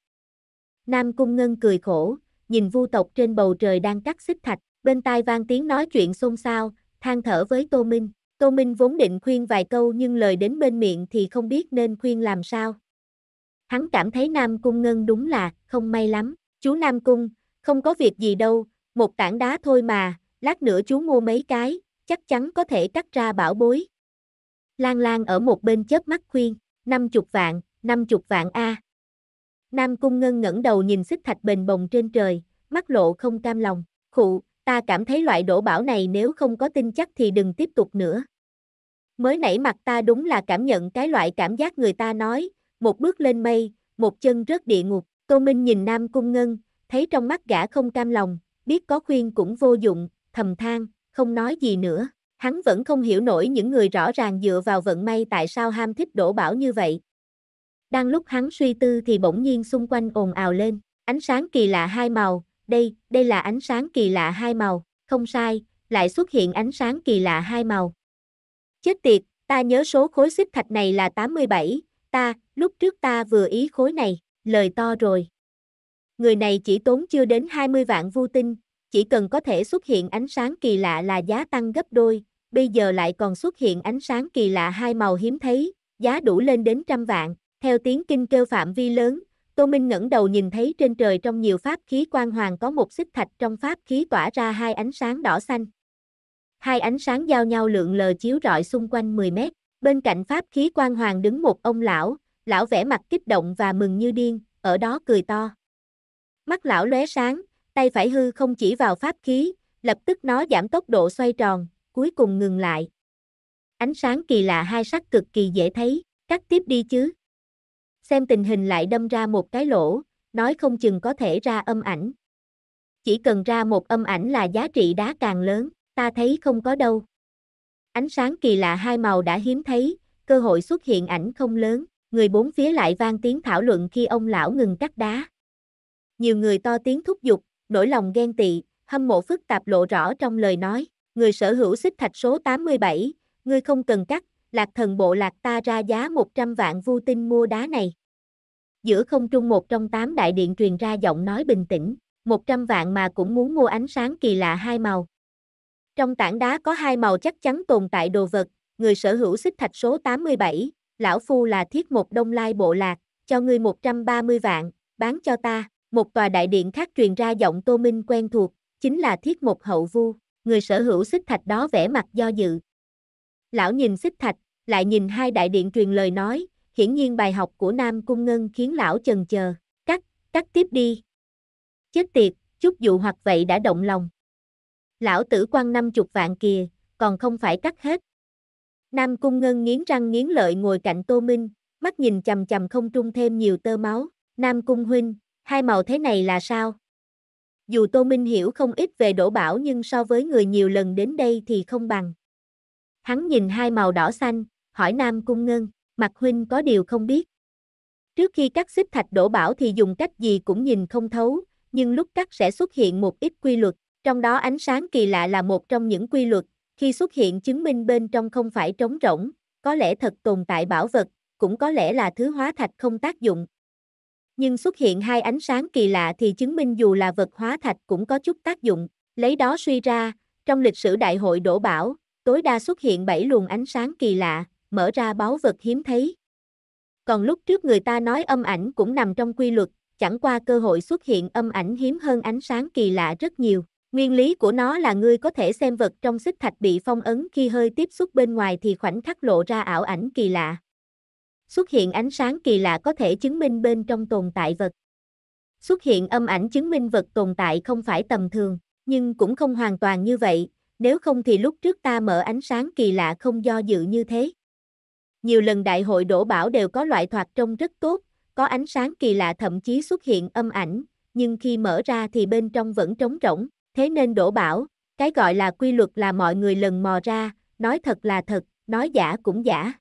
Nam Cung Ngân cười khổ, nhìn vu tộc trên bầu trời đang cắt xích thạch, bên tai vang tiếng nói chuyện xôn xao, than thở với Tô Minh. Tô Minh vốn định khuyên vài câu nhưng lời đến bên miệng thì không biết nên khuyên làm sao. Hắn cảm thấy Nam Cung Ngân đúng là không may lắm. Chú Nam Cung, không có việc gì đâu, một tảng đá thôi mà, lát nữa chú mua mấy cái, chắc chắn có thể cắt ra bảo bối. Lan Lan ở một bên chớp mắt khuyên, năm chục vạn, năm chục vạn a. Nam Cung Ngân ngẩng đầu nhìn xích thạch bền bồng trên trời, mắt lộ không cam lòng, khụ, ta cảm thấy loại đổ bảo này nếu không có tin chắc thì đừng tiếp tục nữa. Mới nảy mặt ta đúng là cảm nhận cái loại cảm giác người ta nói, một bước lên mây, một chân rớt địa ngục. Tô Minh nhìn Nam Cung Ngân, thấy trong mắt gã không cam lòng, biết có khuyên cũng vô dụng, thầm than, không nói gì nữa. Hắn vẫn không hiểu nổi những người rõ ràng dựa vào vận may tại sao ham thích đổ bảo như vậy. Đang lúc hắn suy tư thì bỗng nhiên xung quanh ồn ào lên, ánh sáng kỳ lạ hai màu, đây, đây là ánh sáng kỳ lạ hai màu, không sai, lại xuất hiện ánh sáng kỳ lạ hai màu. Chết tiệt, ta nhớ số khối xích thạch này là 87, ta, lúc trước ta vừa ý khối này, lời to rồi. Người này chỉ tốn chưa đến 20 vạn vu tinh, chỉ cần có thể xuất hiện ánh sáng kỳ lạ là giá tăng gấp đôi, bây giờ lại còn xuất hiện ánh sáng kỳ lạ hai màu hiếm thấy, giá đủ lên đến trăm vạn. Theo tiếng kinh kêu phạm vi lớn, Tô Minh ngẩng đầu nhìn thấy trên trời trong nhiều pháp khí quang hoàng có một xích thạch trong pháp khí tỏa ra hai ánh sáng đỏ xanh hai ánh sáng giao nhau lượn lờ chiếu rọi xung quanh 10 mét. Bên cạnh pháp khí quan hoàng đứng một ông lão, lão vẻ mặt kích động và mừng như điên, ở đó cười to. Mắt lão lóe sáng, tay phải hư không chỉ vào pháp khí, lập tức nó giảm tốc độ xoay tròn, cuối cùng ngừng lại. Ánh sáng kỳ lạ hai sắc cực kỳ dễ thấy, cắt tiếp đi chứ. Xem tình hình lại đâm ra một cái lỗ, nói không chừng có thể ra âm ảnh. Chỉ cần ra một âm ảnh là giá trị đá càng lớn ta thấy không có đâu. Ánh sáng kỳ lạ hai màu đã hiếm thấy, cơ hội xuất hiện ảnh không lớn, người bốn phía lại vang tiếng thảo luận khi ông lão ngừng cắt đá. Nhiều người to tiếng thúc giục, nỗi lòng ghen tị, hâm mộ phức tạp lộ rõ trong lời nói, người sở hữu xích thạch số 87, ngươi không cần cắt, lạc thần bộ lạc ta ra giá 100 vạn vu tinh mua đá này. Giữa không trung một trong tám đại điện truyền ra giọng nói bình tĩnh, 100 vạn mà cũng muốn mua ánh sáng kỳ lạ hai màu. Trong tảng đá có hai màu chắc chắn tồn tại đồ vật, người sở hữu xích thạch số 87, lão phu là thiết một đông lai bộ lạc, cho ngươi 130 vạn, bán cho ta. Một tòa đại điện khác truyền ra giọng Tô Minh quen thuộc, chính là thiết một hậu vu, người sở hữu xích thạch đó vẻ mặt do dự. Lão nhìn xích thạch, lại nhìn hai đại điện truyền lời nói, hiển nhiên bài học của Nam Cung Ngân khiến lão chần chờ, cắt, cắt tiếp đi. Chết tiệt, chút dụ hoặc vậy đã động lòng, lão tử quan năm chục vạn kìa, còn không phải cắt hết. Nam Cung Ngân nghiến răng nghiến lợi ngồi cạnh Tô Minh, mắt nhìn chầm chầm không trung thêm nhiều tơ máu. Nam Cung Huynh, hai màu thế này là sao? Dù Tô Minh hiểu không ít về đổ bảo nhưng so với người nhiều lần đến đây thì không bằng. Hắn nhìn hai màu đỏ xanh, hỏi Nam Cung Ngân, mặt Huynh có điều không biết. Trước khi cắt xích thạch đổ bảo thì dùng cách gì cũng nhìn không thấu, nhưng lúc cắt sẽ xuất hiện một ít quy luật. Trong đó ánh sáng kỳ lạ là một trong những quy luật, khi xuất hiện chứng minh bên trong không phải trống rỗng, có lẽ thật tồn tại bảo vật, cũng có lẽ là thứ hóa thạch không tác dụng. Nhưng xuất hiện hai ánh sáng kỳ lạ thì chứng minh dù là vật hóa thạch cũng có chút tác dụng, lấy đó suy ra, trong lịch sử đại hội đổ bảo, tối đa xuất hiện bảy luồng ánh sáng kỳ lạ, mở ra báu vật hiếm thấy. Còn lúc trước người ta nói âm ảnh cũng nằm trong quy luật, chẳng qua cơ hội xuất hiện âm ảnh hiếm hơn ánh sáng kỳ lạ rất nhiều. Nguyên lý của nó là ngươi có thể xem vật trong xích thạch bị phong ấn khi hơi tiếp xúc bên ngoài thì khoảnh khắc lộ ra ảo ảnh kỳ lạ. Xuất hiện ánh sáng kỳ lạ có thể chứng minh bên trong tồn tại vật. Xuất hiện âm ảnh chứng minh vật tồn tại không phải tầm thường, nhưng cũng không hoàn toàn như vậy, nếu không thì lúc trước ta mở ánh sáng kỳ lạ không do dự như thế. Nhiều lần đại hội đổ bảo đều có loại thoạt trông rất tốt, có ánh sáng kỳ lạ thậm chí xuất hiện âm ảnh, nhưng khi mở ra thì bên trong vẫn trống rỗng. Thế nên đổ bảo, cái gọi là quy luật là mọi người lần mò ra, nói thật là thật, nói giả cũng giả.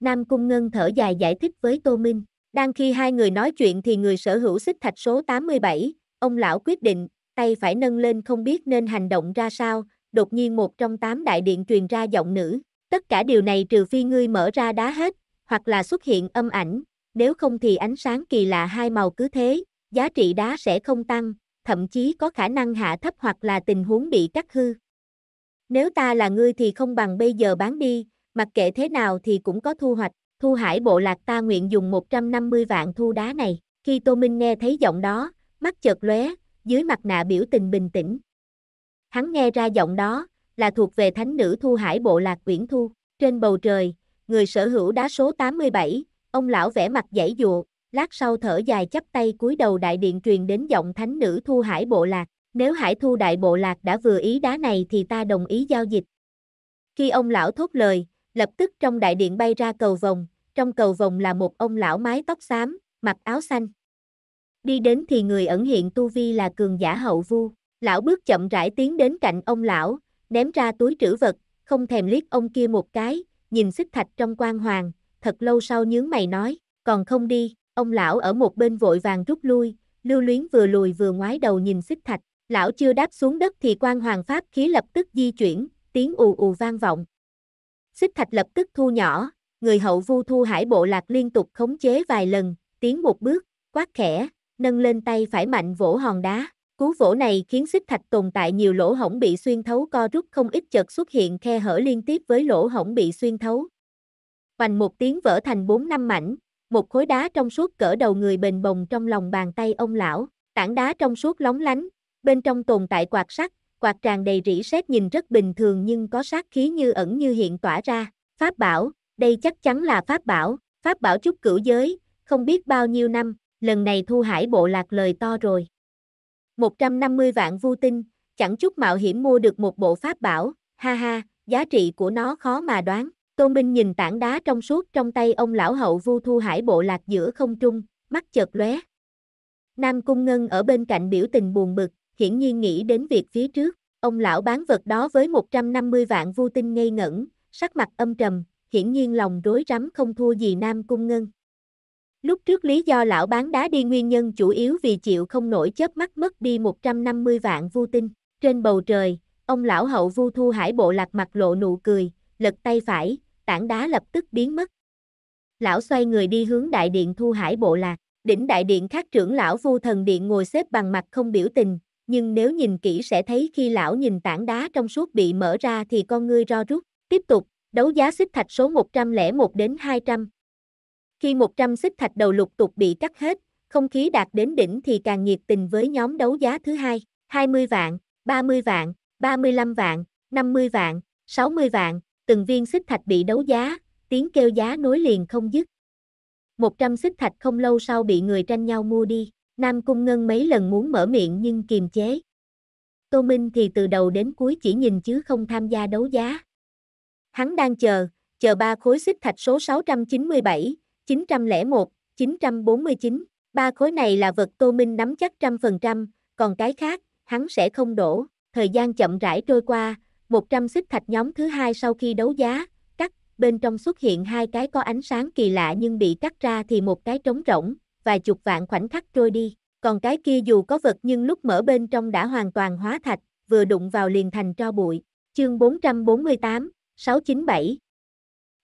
Nam Cung Ngân thở dài giải thích với Tô Minh, đang khi hai người nói chuyện thì người sở hữu xích thạch số 87, ông lão quyết định, tay phải nâng lên không biết nên hành động ra sao, đột nhiên một trong tám đại điện truyền ra giọng nữ, tất cả điều này trừ phi ngươi mở ra đá hết, hoặc là xuất hiện âm ảnh, nếu không thì ánh sáng kỳ lạ hai màu cứ thế, giá trị đá sẽ không tăng, thậm chí có khả năng hạ thấp hoặc là tình huống bị cắt hư. Nếu ta là ngươi thì không bằng bây giờ bán đi, mặc kệ thế nào thì cũng có thu hoạch, thu hải bộ lạc ta nguyện dùng 150 vạn thu đá này. Khi Tô Minh nghe thấy giọng đó, mắt chợt lóe, dưới mặt nạ biểu tình bình tĩnh. Hắn nghe ra giọng đó, là thuộc về thánh nữ thu hải bộ lạc quyển Thu. Trên bầu trời, người sở hữu đá số 87, ông lão vẽ mặt giải dụa, lát sau thở dài chắp tay cúi đầu đại điện truyền đến giọng thánh nữ thu hải bộ lạc, nếu hải thu đại bộ lạc đã vừa ý đá này thì ta đồng ý giao dịch. Khi ông lão thốt lời, lập tức trong đại điện bay ra cầu vòng, trong cầu vòng là một ông lão mái tóc xám, mặc áo xanh. Đi đến thì người ẩn hiện tu vi là cường giả hậu vu, lão bước chậm rãi tiến đến cạnh ông lão, ném ra túi trữ vật, không thèm liếc ông kia một cái, nhìn xích thạch trong quan hoàng, thật lâu sau nhướng mày nói, còn không đi. Ông lão ở một bên vội vàng rút lui, lưu luyến vừa lùi vừa ngoái đầu nhìn xích thạch. Lão chưa đáp xuống đất thì quan hoàng pháp khí lập tức di chuyển, tiếng ù ù vang vọng. Xích thạch lập tức thu nhỏ, người hậu vu thu hải bộ lạc liên tục khống chế vài lần, tiến một bước, quát khẽ, nâng lên tay phải mạnh vỗ hòn đá. Cú vỗ này khiến xích thạch tồn tại nhiều lỗ hổng bị xuyên thấu co rút không ít chợt xuất hiện khe hở liên tiếp với lỗ hổng bị xuyên thấu. Hoành một tiếng vỡ thành bốn năm mảnh, một khối đá trong suốt cỡ đầu người bền bồng trong lòng bàn tay ông lão, tảng đá trong suốt lóng lánh, bên trong tồn tại quạt sắt, quạt tràn đầy rỉ sét nhìn rất bình thường nhưng có sát khí như ẩn như hiện tỏa ra. Pháp bảo, đây chắc chắn là pháp bảo, pháp bảo chúc cửu giới, không biết bao nhiêu năm, lần này thu hải bộ lạc lời to rồi. 150 vạn vu tinh, chẳng chút mạo hiểm mua được một bộ pháp bảo, ha ha, giá trị của nó khó mà đoán. Tôn Binh nhìn tảng đá trong suốt trong tay ông lão hậu vu thu hải bộ lạc giữa không trung, mắt chợt lóe. Nam Cung Ngân ở bên cạnh biểu tình buồn bực, hiển nhiên nghĩ đến việc phía trước, ông lão bán vật đó với 150 vạn vu tinh ngây ngẩn, sắc mặt âm trầm, hiển nhiên lòng rối rắm không thua gì Nam Cung Ngân. Lúc trước lý do lão bán đá đi nguyên nhân chủ yếu vì chịu không nổi chớp mắt mất đi 150 vạn vu tinh. Trên bầu trời, ông lão hậu vu thu hải bộ lạc mặt lộ nụ cười, lật tay phải, tảng đá lập tức biến mất. Lão xoay người đi hướng đại điện thu hải bộ lạc, đỉnh đại điện khác trưởng lão vô thần điện ngồi xếp bằng mặt không biểu tình, nhưng nếu nhìn kỹ sẽ thấy khi lão nhìn tảng đá trong suốt bị mở ra thì con ngươi ro rút, tiếp tục, đấu giá xích thạch số 101 đến 200. Khi 100 xích thạch đầu lục tục bị cắt hết, không khí đạt đến đỉnh thì càng nhiệt tình với nhóm đấu giá thứ hai, 20 vạn, 30 vạn, 35 vạn, 50 vạn, 60 vạn, từng viên xích thạch bị đấu giá, tiếng kêu giá nối liền không dứt. 100 xích thạch không lâu sau bị người tranh nhau mua đi, Nam Cung Ngân mấy lần muốn mở miệng nhưng kiềm chế. Tô Minh thì từ đầu đến cuối chỉ nhìn chứ không tham gia đấu giá. Hắn đang chờ, chờ ba khối xích thạch số 697, 901, 949. Ba khối này là vật Tô Minh nắm chắc trăm phần trăm, còn cái khác, hắn sẽ không đổ. Thời gian chậm rãi trôi qua, 100 xích thạch nhóm thứ hai sau khi đấu giá, cắt, bên trong xuất hiện hai cái có ánh sáng kỳ lạ nhưng bị cắt ra thì một cái trống rỗng, vài chục vạn khoảnh khắc trôi đi. Còn cái kia dù có vật nhưng lúc mở bên trong đã hoàn toàn hóa thạch, vừa đụng vào liền thành tro bụi. Chương 448, 697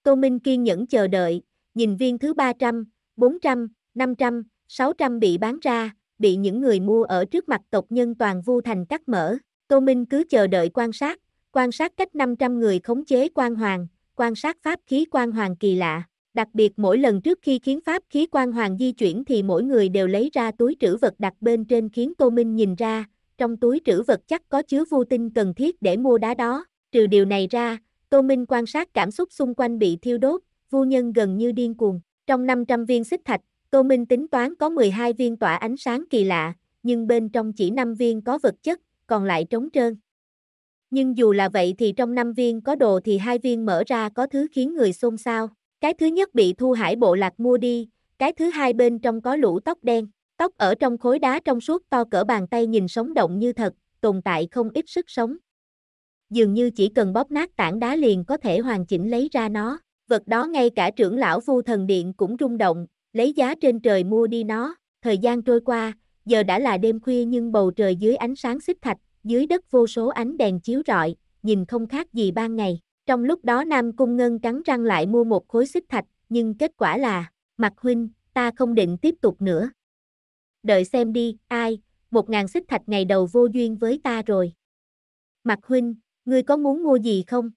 Tô Minh kiên nhẫn chờ đợi, nhìn viên thứ 300, 400, 500, 600 bị bán ra, bị những người mua ở trước mặt tộc nhân toàn vu thành cắt mở. Tô Minh cứ chờ đợi quan sát, quan sát cách 500 người khống chế quan hoàng, quan sát pháp khí quan hoàng kỳ lạ. Đặc biệt mỗi lần trước khi khiến pháp khí quan hoàng di chuyển thì mỗi người đều lấy ra túi trữ vật đặt bên trên khiến Tô Minh nhìn ra, trong túi trữ vật chắc có chứa vô tinh cần thiết để mua đá đó. Trừ điều này ra, Tô Minh quan sát cảm xúc xung quanh bị thiêu đốt, vô nhân gần như điên cuồng. Trong 500 viên xích thạch, Tô Minh tính toán có 12 viên tỏa ánh sáng kỳ lạ, nhưng bên trong chỉ 5 viên có vật chất, còn lại trống trơn. Nhưng dù là vậy thì trong 5 viên có đồ thì hai viên mở ra có thứ khiến người xôn xao. Cái thứ nhất bị thu hải bộ lạc mua đi, cái thứ hai bên trong có lũ tóc đen, tóc ở trong khối đá trong suốt to cỡ bàn tay nhìn sống động như thật, tồn tại không ít sức sống. Dường như chỉ cần bóp nát tảng đá liền có thể hoàn chỉnh lấy ra nó, vật đó ngay cả trưởng lão phu thần điện cũng rung động, lấy giá trên trời mua đi nó, thời gian trôi qua, giờ đã là đêm khuya nhưng bầu trời dưới ánh sáng xích thạch dưới đất vô số ánh đèn chiếu rọi, nhìn không khác gì ban ngày. Trong lúc đó Nam Cung Ngân cắn răng lại mua một khối xích thạch, nhưng kết quả là, mặt huynh, ta không định tiếp tục nữa. Đợi xem đi, ai, một ngàn xích thạch ngày đầu vô duyên với ta rồi. Mặt huynh, ngươi có muốn mua gì không?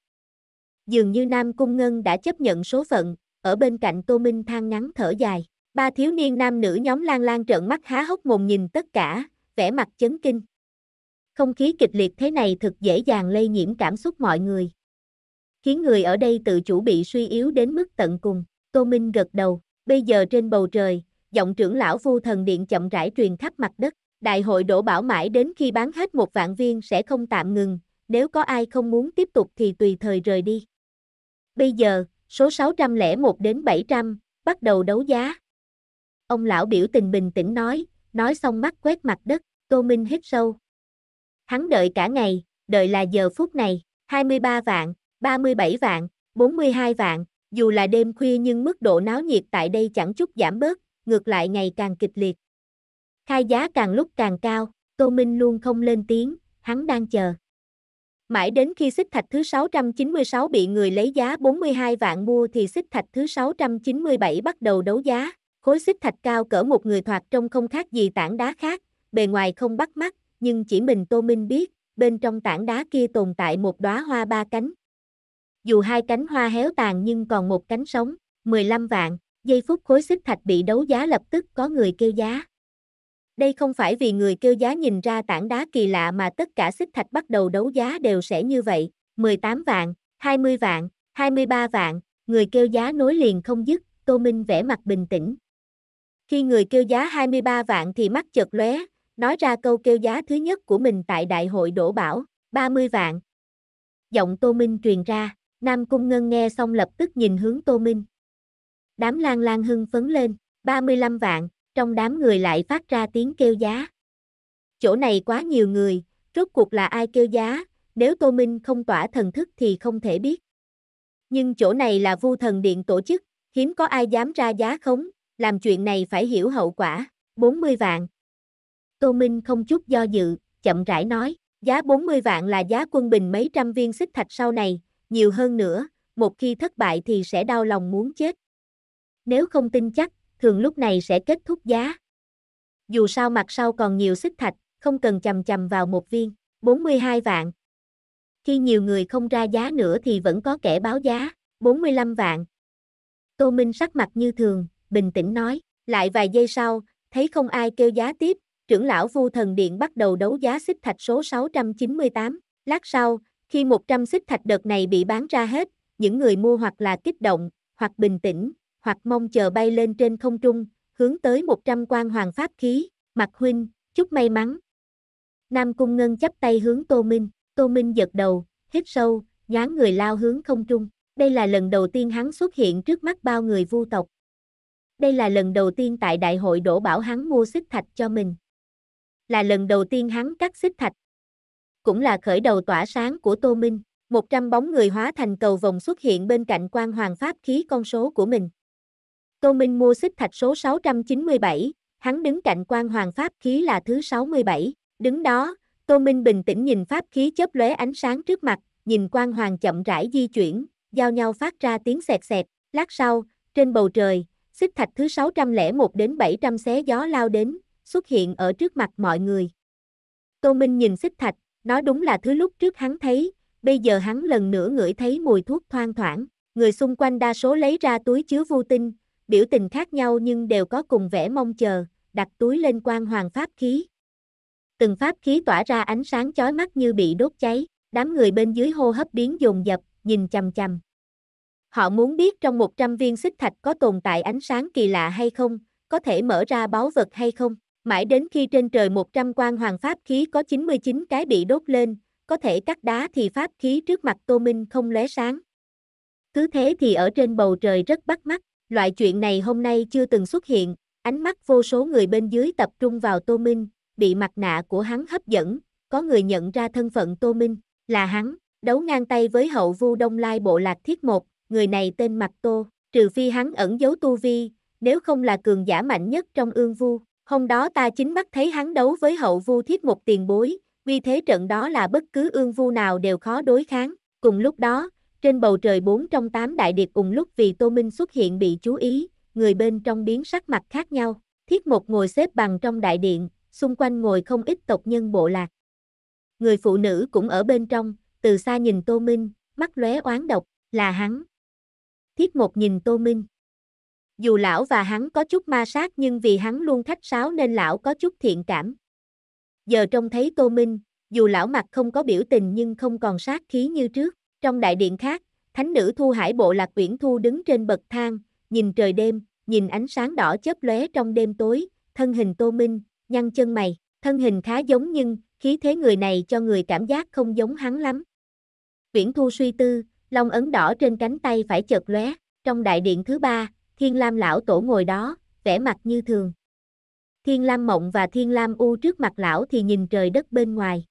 Dường như Nam Cung Ngân đã chấp nhận số phận, ở bên cạnh Tô Minh than ngắn thở dài. Ba thiếu niên nam nữ nhóm lan lan trợn mắt há hốc mồm nhìn tất cả, vẻ mặt chấn kinh. Không khí kịch liệt thế này thực dễ dàng lây nhiễm cảm xúc mọi người. Khiến người ở đây tự chủ bị suy yếu đến mức tận cùng. Tô Minh gật đầu, bây giờ trên bầu trời, giọng trưởng lão vô thần điện chậm rãi truyền khắp mặt đất. Đại hội đổ bảo mãi đến khi bán hết một vạn viên sẽ không tạm ngừng, nếu có ai không muốn tiếp tục thì tùy thời rời đi. Bây giờ, số 601 đến 700, bắt đầu đấu giá. Ông lão biểu tình bình tĩnh nói, nói xong mắt quét mặt đất, Tô Minh hít sâu, Hắn đợi cả ngày, đợi là giờ phút này, 23 vạn, 37 vạn, 42 vạn, dù là đêm khuya nhưng mức độ náo nhiệt tại đây chẳng chút giảm bớt, ngược lại ngày càng kịch liệt. Khai giá càng lúc càng cao, Tô Minh luôn không lên tiếng, hắn đang chờ. Mãi đến khi xích thạch thứ 696 bị người lấy giá 42 vạn mua thì xích thạch thứ 697 bắt đầu đấu giá. Khối xích thạch cao cỡ một người thoạt trông không khác gì tảng đá khác, bề ngoài không bắt mắt, nhưng chỉ mình Tô Minh biết, bên trong tảng đá kia tồn tại một đóa hoa ba cánh. Dù hai cánh hoa héo tàn nhưng còn một cánh sống, 15 vạn, giây phút khối xích thạch bị đấu giá lập tức có người kêu giá. Đây không phải vì người kêu giá nhìn ra tảng đá kỳ lạ mà tất cả xích thạch bắt đầu đấu giá đều sẽ như vậy, 18 vạn, 20 vạn, 23 vạn, người kêu giá nối liền không dứt, Tô Minh vẻ mặt bình tĩnh. Khi người kêu giá 23 vạn thì mắt chợt lóe, nói ra câu kêu giá thứ nhất của mình tại đại hội đổ bảo, 30 vạn. Giọng Tô Minh truyền ra, Nam Cung Ngân nghe xong lập tức nhìn hướng Tô Minh. Đám lang lang hưng phấn lên, 35 vạn, trong đám người lại phát ra tiếng kêu giá. Chỗ này quá nhiều người, rốt cuộc là ai kêu giá, nếu Tô Minh không tỏa thần thức thì không thể biết. Nhưng chỗ này là vu thần điện tổ chức, hiếm có ai dám ra giá khống, làm chuyện này phải hiểu hậu quả, 40 vạn. Tô Minh không chút do dự, chậm rãi nói, giá 40 vạn là giá quân bình mấy trăm viên xích thạch sau này, nhiều hơn nữa, một khi thất bại thì sẽ đau lòng muốn chết. Nếu không tin chắc, thường lúc này sẽ kết thúc giá. Dù sao mặt sau còn nhiều xích thạch, không cần chầm chầm vào một viên, 42 vạn. Khi nhiều người không ra giá nữa thì vẫn có kẻ báo giá, 45 vạn. Tô Minh sắc mặt như thường, bình tĩnh nói, lại vài giây sau, thấy không ai kêu giá tiếp, trưởng lão Vu Thần Điện bắt đầu đấu giá xích thạch số 698. Lát sau, khi 100 xích thạch đợt này bị bán ra hết, những người mua hoặc là kích động, hoặc bình tĩnh, hoặc mong chờ bay lên trên không trung, hướng tới 100 quan hoàng pháp khí, mặt huynh, chúc may mắn. Nam Cung Ngân chấp tay hướng Tô Minh, Tô Minh giật đầu, hít sâu, nhán người lao hướng không trung. Đây là lần đầu tiên hắn xuất hiện trước mắt bao người vu tộc. Đây là lần đầu tiên tại đại hội đổ bảo hắn mua xích thạch cho mình là lần đầu tiên hắn cắt xích thạch. Cũng là khởi đầu tỏa sáng của Tô Minh, 100 bóng người hóa thành cầu vòng xuất hiện bên cạnh quan hoàng pháp khí con số của mình. Tô Minh mua xích thạch số 697, hắn đứng cạnh quan hoàng pháp khí là thứ 67, đứng đó, Tô Minh bình tĩnh nhìn pháp khí chớp lóe ánh sáng trước mặt, nhìn quan hoàng chậm rãi di chuyển, giao nhau phát ra tiếng xẹt xẹt, lát sau, trên bầu trời, xích thạch thứ 601 đến 700 xé gió lao đến, xuất hiện ở trước mặt mọi người. Tô Minh nhìn xích thạch, nó đúng là thứ lúc trước hắn thấy, bây giờ hắn lần nữa ngửi thấy mùi thuốc thoang thoảng, người xung quanh đa số lấy ra túi chứa vô tinh, biểu tình khác nhau nhưng đều có cùng vẻ mong chờ, đặt túi lên quan hoàng pháp khí. Từng pháp khí tỏa ra ánh sáng chói mắt như bị đốt cháy, đám người bên dưới hô hấp biến dồn dập, nhìn chằm chằm. Họ muốn biết trong 100 viên xích thạch có tồn tại ánh sáng kỳ lạ hay không, có thể mở ra báu vật hay không mãi đến khi trên trời 100 quan hoàng pháp khí có 99 cái bị đốt lên, có thể cắt đá thì pháp khí trước mặt Tô Minh không lóe sáng. Cứ thế thì ở trên bầu trời rất bắt mắt, loại chuyện này hôm nay chưa từng xuất hiện, ánh mắt vô số người bên dưới tập trung vào Tô Minh, bị mặt nạ của hắn hấp dẫn, có người nhận ra thân phận Tô Minh, là hắn, đấu ngang tay với hậu vu đông lai bộ lạc thiết một, người này tên mặt Tô, trừ phi hắn ẩn giấu tu vi, nếu không là cường giả mạnh nhất trong ương vu, Hôm đó ta chính mắt thấy hắn đấu với hậu vu thiết một tiền bối, vì thế trận đó là bất cứ ương vu nào đều khó đối kháng. Cùng lúc đó, trên bầu trời bốn trong tám đại điệp cùng lúc vì Tô Minh xuất hiện bị chú ý, người bên trong biến sắc mặt khác nhau. Thiết một ngồi xếp bằng trong đại điện, xung quanh ngồi không ít tộc nhân bộ lạc. Người phụ nữ cũng ở bên trong, từ xa nhìn Tô Minh, mắt lóe oán độc, là hắn. Thiết một nhìn Tô Minh. Dù lão và hắn có chút ma sát nhưng vì hắn luôn khách sáo nên lão có chút thiện cảm. Giờ trông thấy Tô Minh, dù lão mặt không có biểu tình nhưng không còn sát khí như trước. Trong đại điện khác, thánh nữ thu hải bộ lạc quyển thu đứng trên bậc thang, nhìn trời đêm, nhìn ánh sáng đỏ chớp lóe trong đêm tối, thân hình Tô Minh, nhăn chân mày, thân hình khá giống nhưng khí thế người này cho người cảm giác không giống hắn lắm. Quyển thu suy tư, long ấn đỏ trên cánh tay phải chợt lóe, trong đại điện thứ ba, Thiên Lam lão tổ ngồi đó, vẻ mặt như thường. Thiên Lam Mộng và Thiên Lam U trước mặt lão thì nhìn trời đất bên ngoài.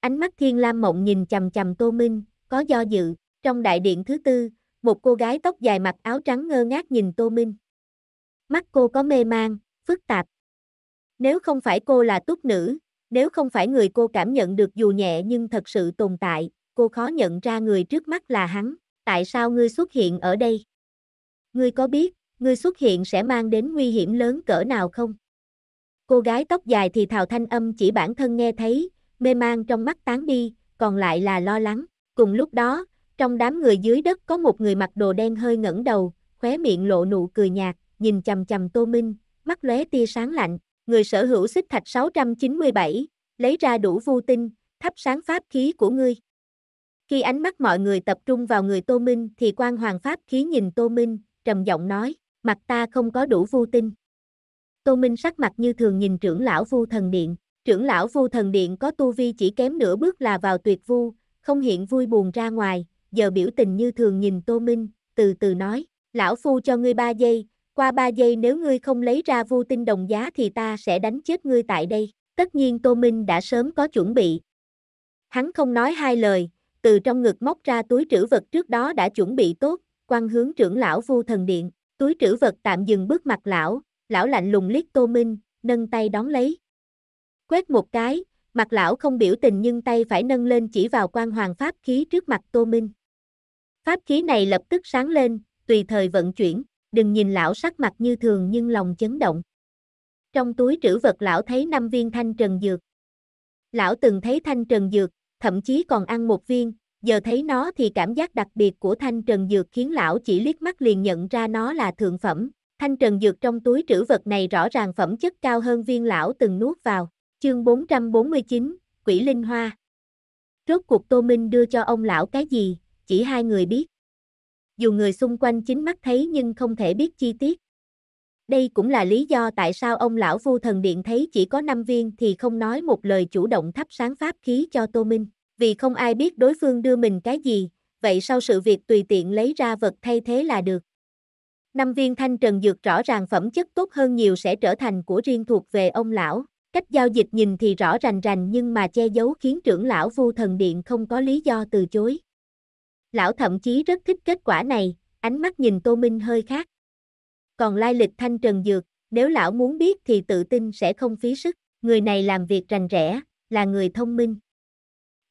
Ánh mắt Thiên Lam Mộng nhìn chầm chầm Tô Minh, có do dự, trong đại điện thứ tư, một cô gái tóc dài mặc áo trắng ngơ ngác nhìn Tô Minh. Mắt cô có mê mang, phức tạp. Nếu không phải cô là túc nữ, nếu không phải người cô cảm nhận được dù nhẹ nhưng thật sự tồn tại, cô khó nhận ra người trước mắt là hắn, tại sao ngươi xuất hiện ở đây? Ngươi có biết, ngươi xuất hiện sẽ mang đến nguy hiểm lớn cỡ nào không? Cô gái tóc dài thì thào thanh âm chỉ bản thân nghe thấy, mê mang trong mắt tán đi, còn lại là lo lắng. Cùng lúc đó, trong đám người dưới đất có một người mặc đồ đen hơi ngẩng đầu, khóe miệng lộ nụ cười nhạt, nhìn chầm chầm Tô Minh, mắt lóe tia sáng lạnh. Người sở hữu xích thạch 697, lấy ra đủ vu tinh, thắp sáng pháp khí của ngươi. Khi ánh mắt mọi người tập trung vào người Tô Minh thì quan hoàng pháp khí nhìn Tô Minh, trầm giọng nói, mặt ta không có đủ vu tinh. Tô Minh sắc mặt như thường nhìn trưởng lão vu thần điện, trưởng lão vu thần điện có tu vi chỉ kém nửa bước là vào tuyệt vu, không hiện vui buồn ra ngoài, giờ biểu tình như thường nhìn Tô Minh, từ từ nói, lão phu cho ngươi ba giây, qua ba giây nếu ngươi không lấy ra vu tinh đồng giá thì ta sẽ đánh chết ngươi tại đây. Tất nhiên Tô Minh đã sớm có chuẩn bị. Hắn không nói hai lời, từ trong ngực móc ra túi trữ vật trước đó đã chuẩn bị tốt, Quan hướng trưởng lão vu thần điện, túi trữ vật tạm dừng bước mặt lão, lão lạnh lùng liếc Tô Minh, nâng tay đón lấy. Quét một cái, mặt lão không biểu tình nhưng tay phải nâng lên chỉ vào quan hoàng pháp khí trước mặt Tô Minh. Pháp khí này lập tức sáng lên, tùy thời vận chuyển, đừng nhìn lão sắc mặt như thường nhưng lòng chấn động. Trong túi trữ vật lão thấy năm viên thanh trần dược. Lão từng thấy thanh trần dược, thậm chí còn ăn một viên, giờ thấy nó thì cảm giác đặc biệt của thanh trần dược khiến lão chỉ liếc mắt liền nhận ra nó là thượng phẩm. Thanh trần dược trong túi trữ vật này rõ ràng phẩm chất cao hơn viên lão từng nuốt vào. Chương 449, Quỷ Linh Hoa Rốt cuộc Tô Minh đưa cho ông lão cái gì, chỉ hai người biết. Dù người xung quanh chính mắt thấy nhưng không thể biết chi tiết. Đây cũng là lý do tại sao ông lão vô thần điện thấy chỉ có 5 viên thì không nói một lời chủ động thắp sáng pháp khí cho Tô Minh vì không ai biết đối phương đưa mình cái gì, vậy sau sự việc tùy tiện lấy ra vật thay thế là được. Năm viên thanh trần dược rõ ràng phẩm chất tốt hơn nhiều sẽ trở thành của riêng thuộc về ông lão. Cách giao dịch nhìn thì rõ rành rành nhưng mà che giấu khiến trưởng lão vu thần điện không có lý do từ chối. Lão thậm chí rất thích kết quả này, ánh mắt nhìn Tô Minh hơi khác. Còn lai lịch thanh trần dược, nếu lão muốn biết thì tự tin sẽ không phí sức. Người này làm việc rành rẽ, là người thông minh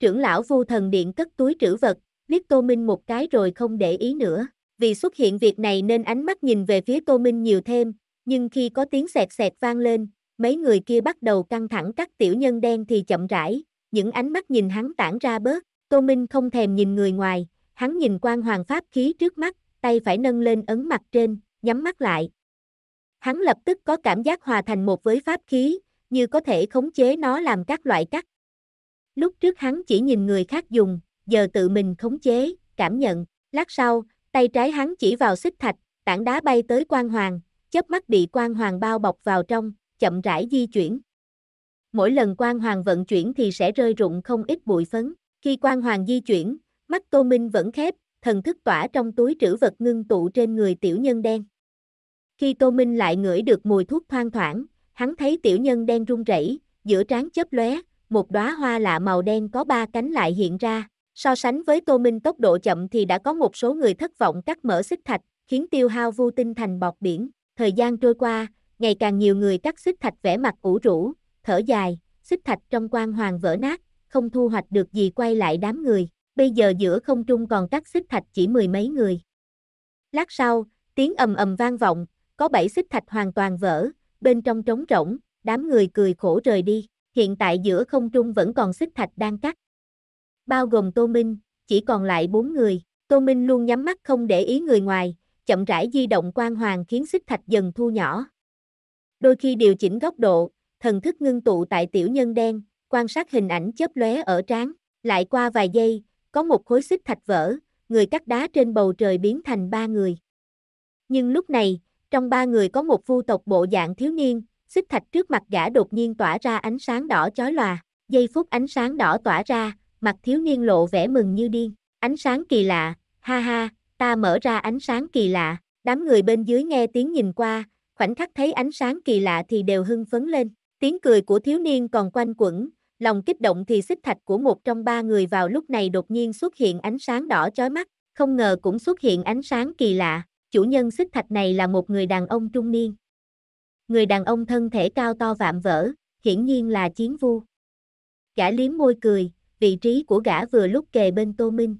trưởng lão vu thần điện cất túi trữ vật, liếc Tô Minh một cái rồi không để ý nữa. Vì xuất hiện việc này nên ánh mắt nhìn về phía Tô Minh nhiều thêm, nhưng khi có tiếng xẹt xẹt vang lên, mấy người kia bắt đầu căng thẳng các tiểu nhân đen thì chậm rãi, những ánh mắt nhìn hắn tản ra bớt, Tô Minh không thèm nhìn người ngoài, hắn nhìn quan hoàng pháp khí trước mắt, tay phải nâng lên ấn mặt trên, nhắm mắt lại. Hắn lập tức có cảm giác hòa thành một với pháp khí, như có thể khống chế nó làm các loại cắt, Lúc trước hắn chỉ nhìn người khác dùng, giờ tự mình khống chế, cảm nhận. Lát sau, tay trái hắn chỉ vào xích thạch, tảng đá bay tới quan hoàng, chớp mắt bị quan hoàng bao bọc vào trong, chậm rãi di chuyển. Mỗi lần quan hoàng vận chuyển thì sẽ rơi rụng không ít bụi phấn. Khi quan hoàng di chuyển, mắt Tô Minh vẫn khép, thần thức tỏa trong túi trữ vật ngưng tụ trên người tiểu nhân đen. Khi Tô Minh lại ngửi được mùi thuốc thoang thoảng, hắn thấy tiểu nhân đen run rẩy, giữa trán chớp lóe, một đóa hoa lạ màu đen có ba cánh lại hiện ra. So sánh với Tô Minh tốc độ chậm thì đã có một số người thất vọng cắt mở xích thạch, khiến tiêu hao vu tinh thành bọt biển. Thời gian trôi qua, ngày càng nhiều người cắt xích thạch vẻ mặt ủ rũ, thở dài, xích thạch trong quan hoàng vỡ nát, không thu hoạch được gì quay lại đám người. Bây giờ giữa không trung còn cắt xích thạch chỉ mười mấy người. Lát sau, tiếng ầm ầm vang vọng, có bảy xích thạch hoàn toàn vỡ, bên trong trống rỗng, đám người cười khổ rời đi hiện tại giữa không trung vẫn còn xích thạch đang cắt. Bao gồm Tô Minh, chỉ còn lại bốn người, Tô Minh luôn nhắm mắt không để ý người ngoài, chậm rãi di động quan hoàng khiến xích thạch dần thu nhỏ. Đôi khi điều chỉnh góc độ, thần thức ngưng tụ tại tiểu nhân đen, quan sát hình ảnh chớp lóe ở trán, lại qua vài giây, có một khối xích thạch vỡ, người cắt đá trên bầu trời biến thành ba người. Nhưng lúc này, trong ba người có một vu tộc bộ dạng thiếu niên, xích thạch trước mặt gã đột nhiên tỏa ra ánh sáng đỏ chói lòa, giây phút ánh sáng đỏ tỏa ra, mặt thiếu niên lộ vẻ mừng như điên, ánh sáng kỳ lạ, ha ha, ta mở ra ánh sáng kỳ lạ, đám người bên dưới nghe tiếng nhìn qua, khoảnh khắc thấy ánh sáng kỳ lạ thì đều hưng phấn lên, tiếng cười của thiếu niên còn quanh quẩn, lòng kích động thì xích thạch của một trong ba người vào lúc này đột nhiên xuất hiện ánh sáng đỏ chói mắt, không ngờ cũng xuất hiện ánh sáng kỳ lạ, chủ nhân xích thạch này là một người đàn ông trung niên, người đàn ông thân thể cao to vạm vỡ, hiển nhiên là chiến vu. Gã liếm môi cười, vị trí của gã vừa lúc kề bên Tô Minh.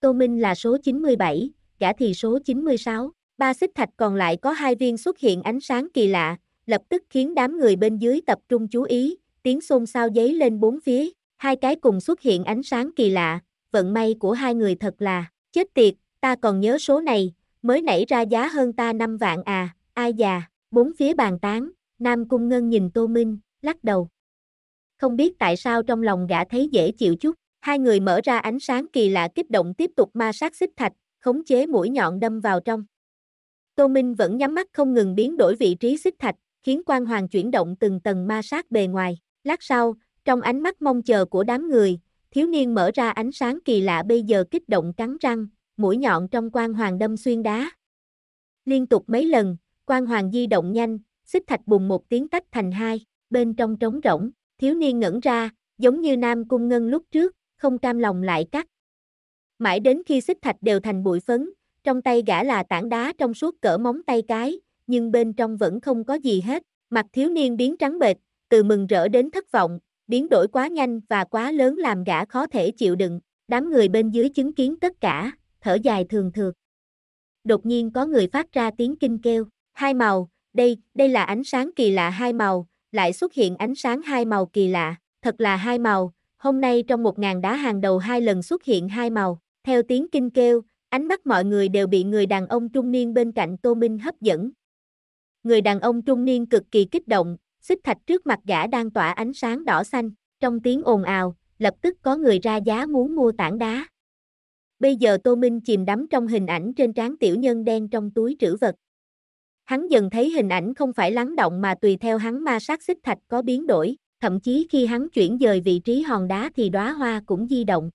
Tô Minh là số 97, gã thì số 96, ba xích thạch còn lại có hai viên xuất hiện ánh sáng kỳ lạ, lập tức khiến đám người bên dưới tập trung chú ý, tiếng xôn xao giấy lên bốn phía, hai cái cùng xuất hiện ánh sáng kỳ lạ, vận may của hai người thật là, chết tiệt, ta còn nhớ số này, mới nảy ra giá hơn ta 5 vạn à, ai già. Bốn phía bàn tán, Nam Cung Ngân nhìn Tô Minh, lắc đầu. Không biết tại sao trong lòng gã thấy dễ chịu chút, hai người mở ra ánh sáng kỳ lạ kích động tiếp tục ma sát xích thạch, khống chế mũi nhọn đâm vào trong. Tô Minh vẫn nhắm mắt không ngừng biến đổi vị trí xích thạch, khiến quan hoàng chuyển động từng tầng ma sát bề ngoài. Lát sau, trong ánh mắt mong chờ của đám người, thiếu niên mở ra ánh sáng kỳ lạ bây giờ kích động cắn răng, mũi nhọn trong quan hoàng đâm xuyên đá. Liên tục mấy lần, quan hoàng di động nhanh, xích thạch bùng một tiếng tách thành hai, bên trong trống rỗng, thiếu niên ngẩn ra, giống như nam cung ngân lúc trước, không cam lòng lại cắt. Mãi đến khi xích thạch đều thành bụi phấn, trong tay gã là tảng đá trong suốt cỡ móng tay cái, nhưng bên trong vẫn không có gì hết, mặt thiếu niên biến trắng bệch, từ mừng rỡ đến thất vọng, biến đổi quá nhanh và quá lớn làm gã khó thể chịu đựng, đám người bên dưới chứng kiến tất cả, thở dài thường thường. Đột nhiên có người phát ra tiếng kinh kêu. Hai màu, đây, đây là ánh sáng kỳ lạ hai màu, lại xuất hiện ánh sáng hai màu kỳ lạ, thật là hai màu, hôm nay trong một ngàn đá hàng đầu hai lần xuất hiện hai màu, theo tiếng kinh kêu, ánh mắt mọi người đều bị người đàn ông trung niên bên cạnh Tô Minh hấp dẫn. Người đàn ông trung niên cực kỳ kích động, xích thạch trước mặt gã đang tỏa ánh sáng đỏ xanh, trong tiếng ồn ào, lập tức có người ra giá muốn mua tảng đá. Bây giờ Tô Minh chìm đắm trong hình ảnh trên trán tiểu nhân đen trong túi trữ vật, Hắn dần thấy hình ảnh không phải lắng động mà tùy theo hắn ma sát xích thạch có biến đổi, thậm chí khi hắn chuyển dời vị trí hòn đá thì đóa hoa cũng di động.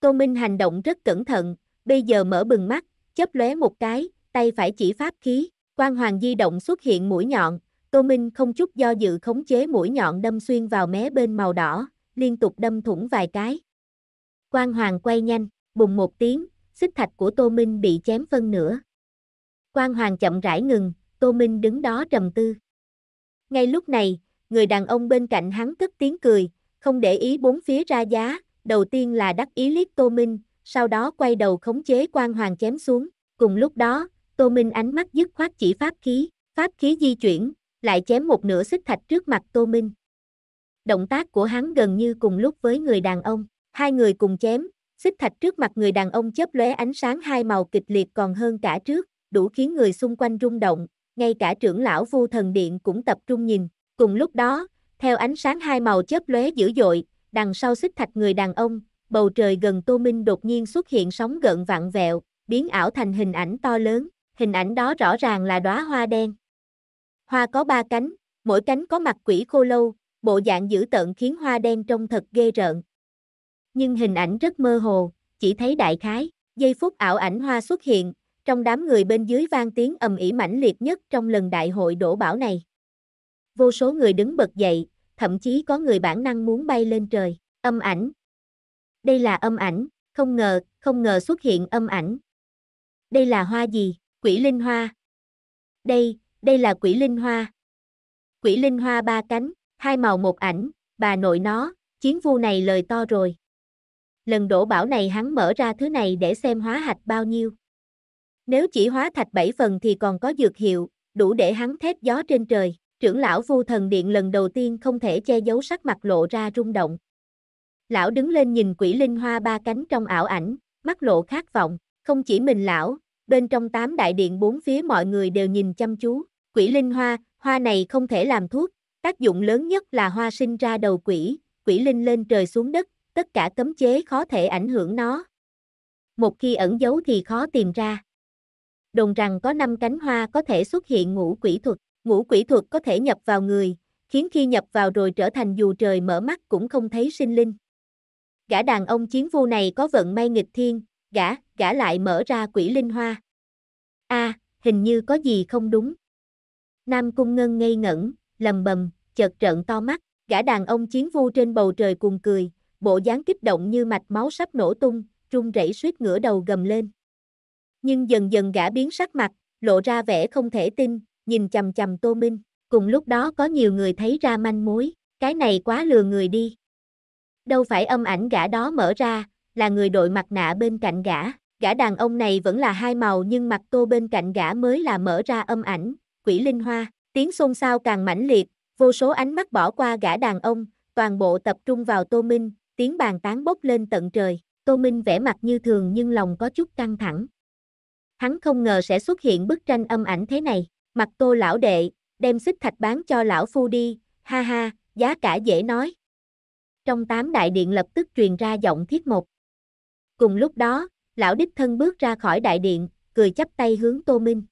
Tô Minh hành động rất cẩn thận, bây giờ mở bừng mắt, chớp lóe một cái, tay phải chỉ pháp khí, quan hoàng di động xuất hiện mũi nhọn, Tô Minh không chút do dự khống chế mũi nhọn đâm xuyên vào mé bên màu đỏ, liên tục đâm thủng vài cái. Quan hoàng quay nhanh, bùng một tiếng, xích thạch của Tô Minh bị chém phân nửa. Quan Hoàng chậm rãi ngừng, Tô Minh đứng đó trầm tư. Ngay lúc này, người đàn ông bên cạnh hắn cất tiếng cười, không để ý bốn phía ra giá, đầu tiên là đắc ý liếc Tô Minh, sau đó quay đầu khống chế Quan Hoàng chém xuống. Cùng lúc đó, Tô Minh ánh mắt dứt khoát chỉ pháp khí, pháp khí di chuyển, lại chém một nửa xích thạch trước mặt Tô Minh. Động tác của hắn gần như cùng lúc với người đàn ông, hai người cùng chém, xích thạch trước mặt người đàn ông chớp lóe ánh sáng hai màu kịch liệt còn hơn cả trước, đủ khiến người xung quanh rung động, ngay cả trưởng lão vu thần điện cũng tập trung nhìn. Cùng lúc đó, theo ánh sáng hai màu chớp lóe dữ dội, đằng sau xích thạch người đàn ông, bầu trời gần Tô Minh đột nhiên xuất hiện sóng gợn vạn vẹo, biến ảo thành hình ảnh to lớn, hình ảnh đó rõ ràng là đóa hoa đen. Hoa có ba cánh, mỗi cánh có mặt quỷ khô lâu, bộ dạng dữ tợn khiến hoa đen trông thật ghê rợn. Nhưng hình ảnh rất mơ hồ, chỉ thấy đại khái, giây phút ảo ảnh hoa xuất hiện, trong đám người bên dưới vang tiếng ầm ĩ mãnh liệt nhất trong lần đại hội đổ bão này. Vô số người đứng bật dậy, thậm chí có người bản năng muốn bay lên trời, âm ảnh. Đây là âm ảnh, không ngờ, không ngờ xuất hiện âm ảnh. Đây là hoa gì? Quỷ linh hoa. Đây, đây là quỷ linh hoa. Quỷ linh hoa ba cánh, hai màu một ảnh, bà nội nó, chiến vu này lời to rồi. Lần đổ bảo này hắn mở ra thứ này để xem hóa hạch bao nhiêu. Nếu chỉ hóa thạch 7 phần thì còn có dược hiệu, đủ để hắn thét gió trên trời. Trưởng lão vu thần điện lần đầu tiên không thể che giấu sắc mặt lộ ra rung động. Lão đứng lên nhìn quỷ linh hoa ba cánh trong ảo ảnh, mắt lộ khát vọng, không chỉ mình lão, bên trong tám đại điện bốn phía mọi người đều nhìn chăm chú. Quỷ linh hoa, hoa này không thể làm thuốc, tác dụng lớn nhất là hoa sinh ra đầu quỷ, quỷ linh lên trời xuống đất, tất cả cấm chế khó thể ảnh hưởng nó. Một khi ẩn giấu thì khó tìm ra đồn rằng có 5 cánh hoa có thể xuất hiện ngũ quỷ thuật. Ngũ quỷ thuật có thể nhập vào người, khiến khi nhập vào rồi trở thành dù trời mở mắt cũng không thấy sinh linh. Gã đàn ông chiến vu này có vận may nghịch thiên, gã, gã lại mở ra quỷ linh hoa. a à, hình như có gì không đúng. Nam Cung Ngân ngây ngẩn, lầm bầm, chợt trợn to mắt, gã đàn ông chiến vu trên bầu trời cùng cười, bộ dáng kích động như mạch máu sắp nổ tung, trung rẩy suýt ngửa đầu gầm lên. Nhưng dần dần gã biến sắc mặt, lộ ra vẻ không thể tin, nhìn chầm chầm Tô Minh. Cùng lúc đó có nhiều người thấy ra manh mối, cái này quá lừa người đi. Đâu phải âm ảnh gã đó mở ra, là người đội mặt nạ bên cạnh gã. Gã đàn ông này vẫn là hai màu nhưng mặt tô bên cạnh gã mới là mở ra âm ảnh, quỷ linh hoa. Tiếng xôn xao càng mãnh liệt, vô số ánh mắt bỏ qua gã đàn ông, toàn bộ tập trung vào Tô Minh, tiếng bàn tán bốc lên tận trời. Tô Minh vẽ mặt như thường nhưng lòng có chút căng thẳng, hắn không ngờ sẽ xuất hiện bức tranh âm ảnh thế này, mặt tô lão đệ, đem xích thạch bán cho lão phu đi, ha ha, giá cả dễ nói. Trong tám đại điện lập tức truyền ra giọng thiết một. Cùng lúc đó, lão đích thân bước ra khỏi đại điện, cười chắp tay hướng Tô Minh.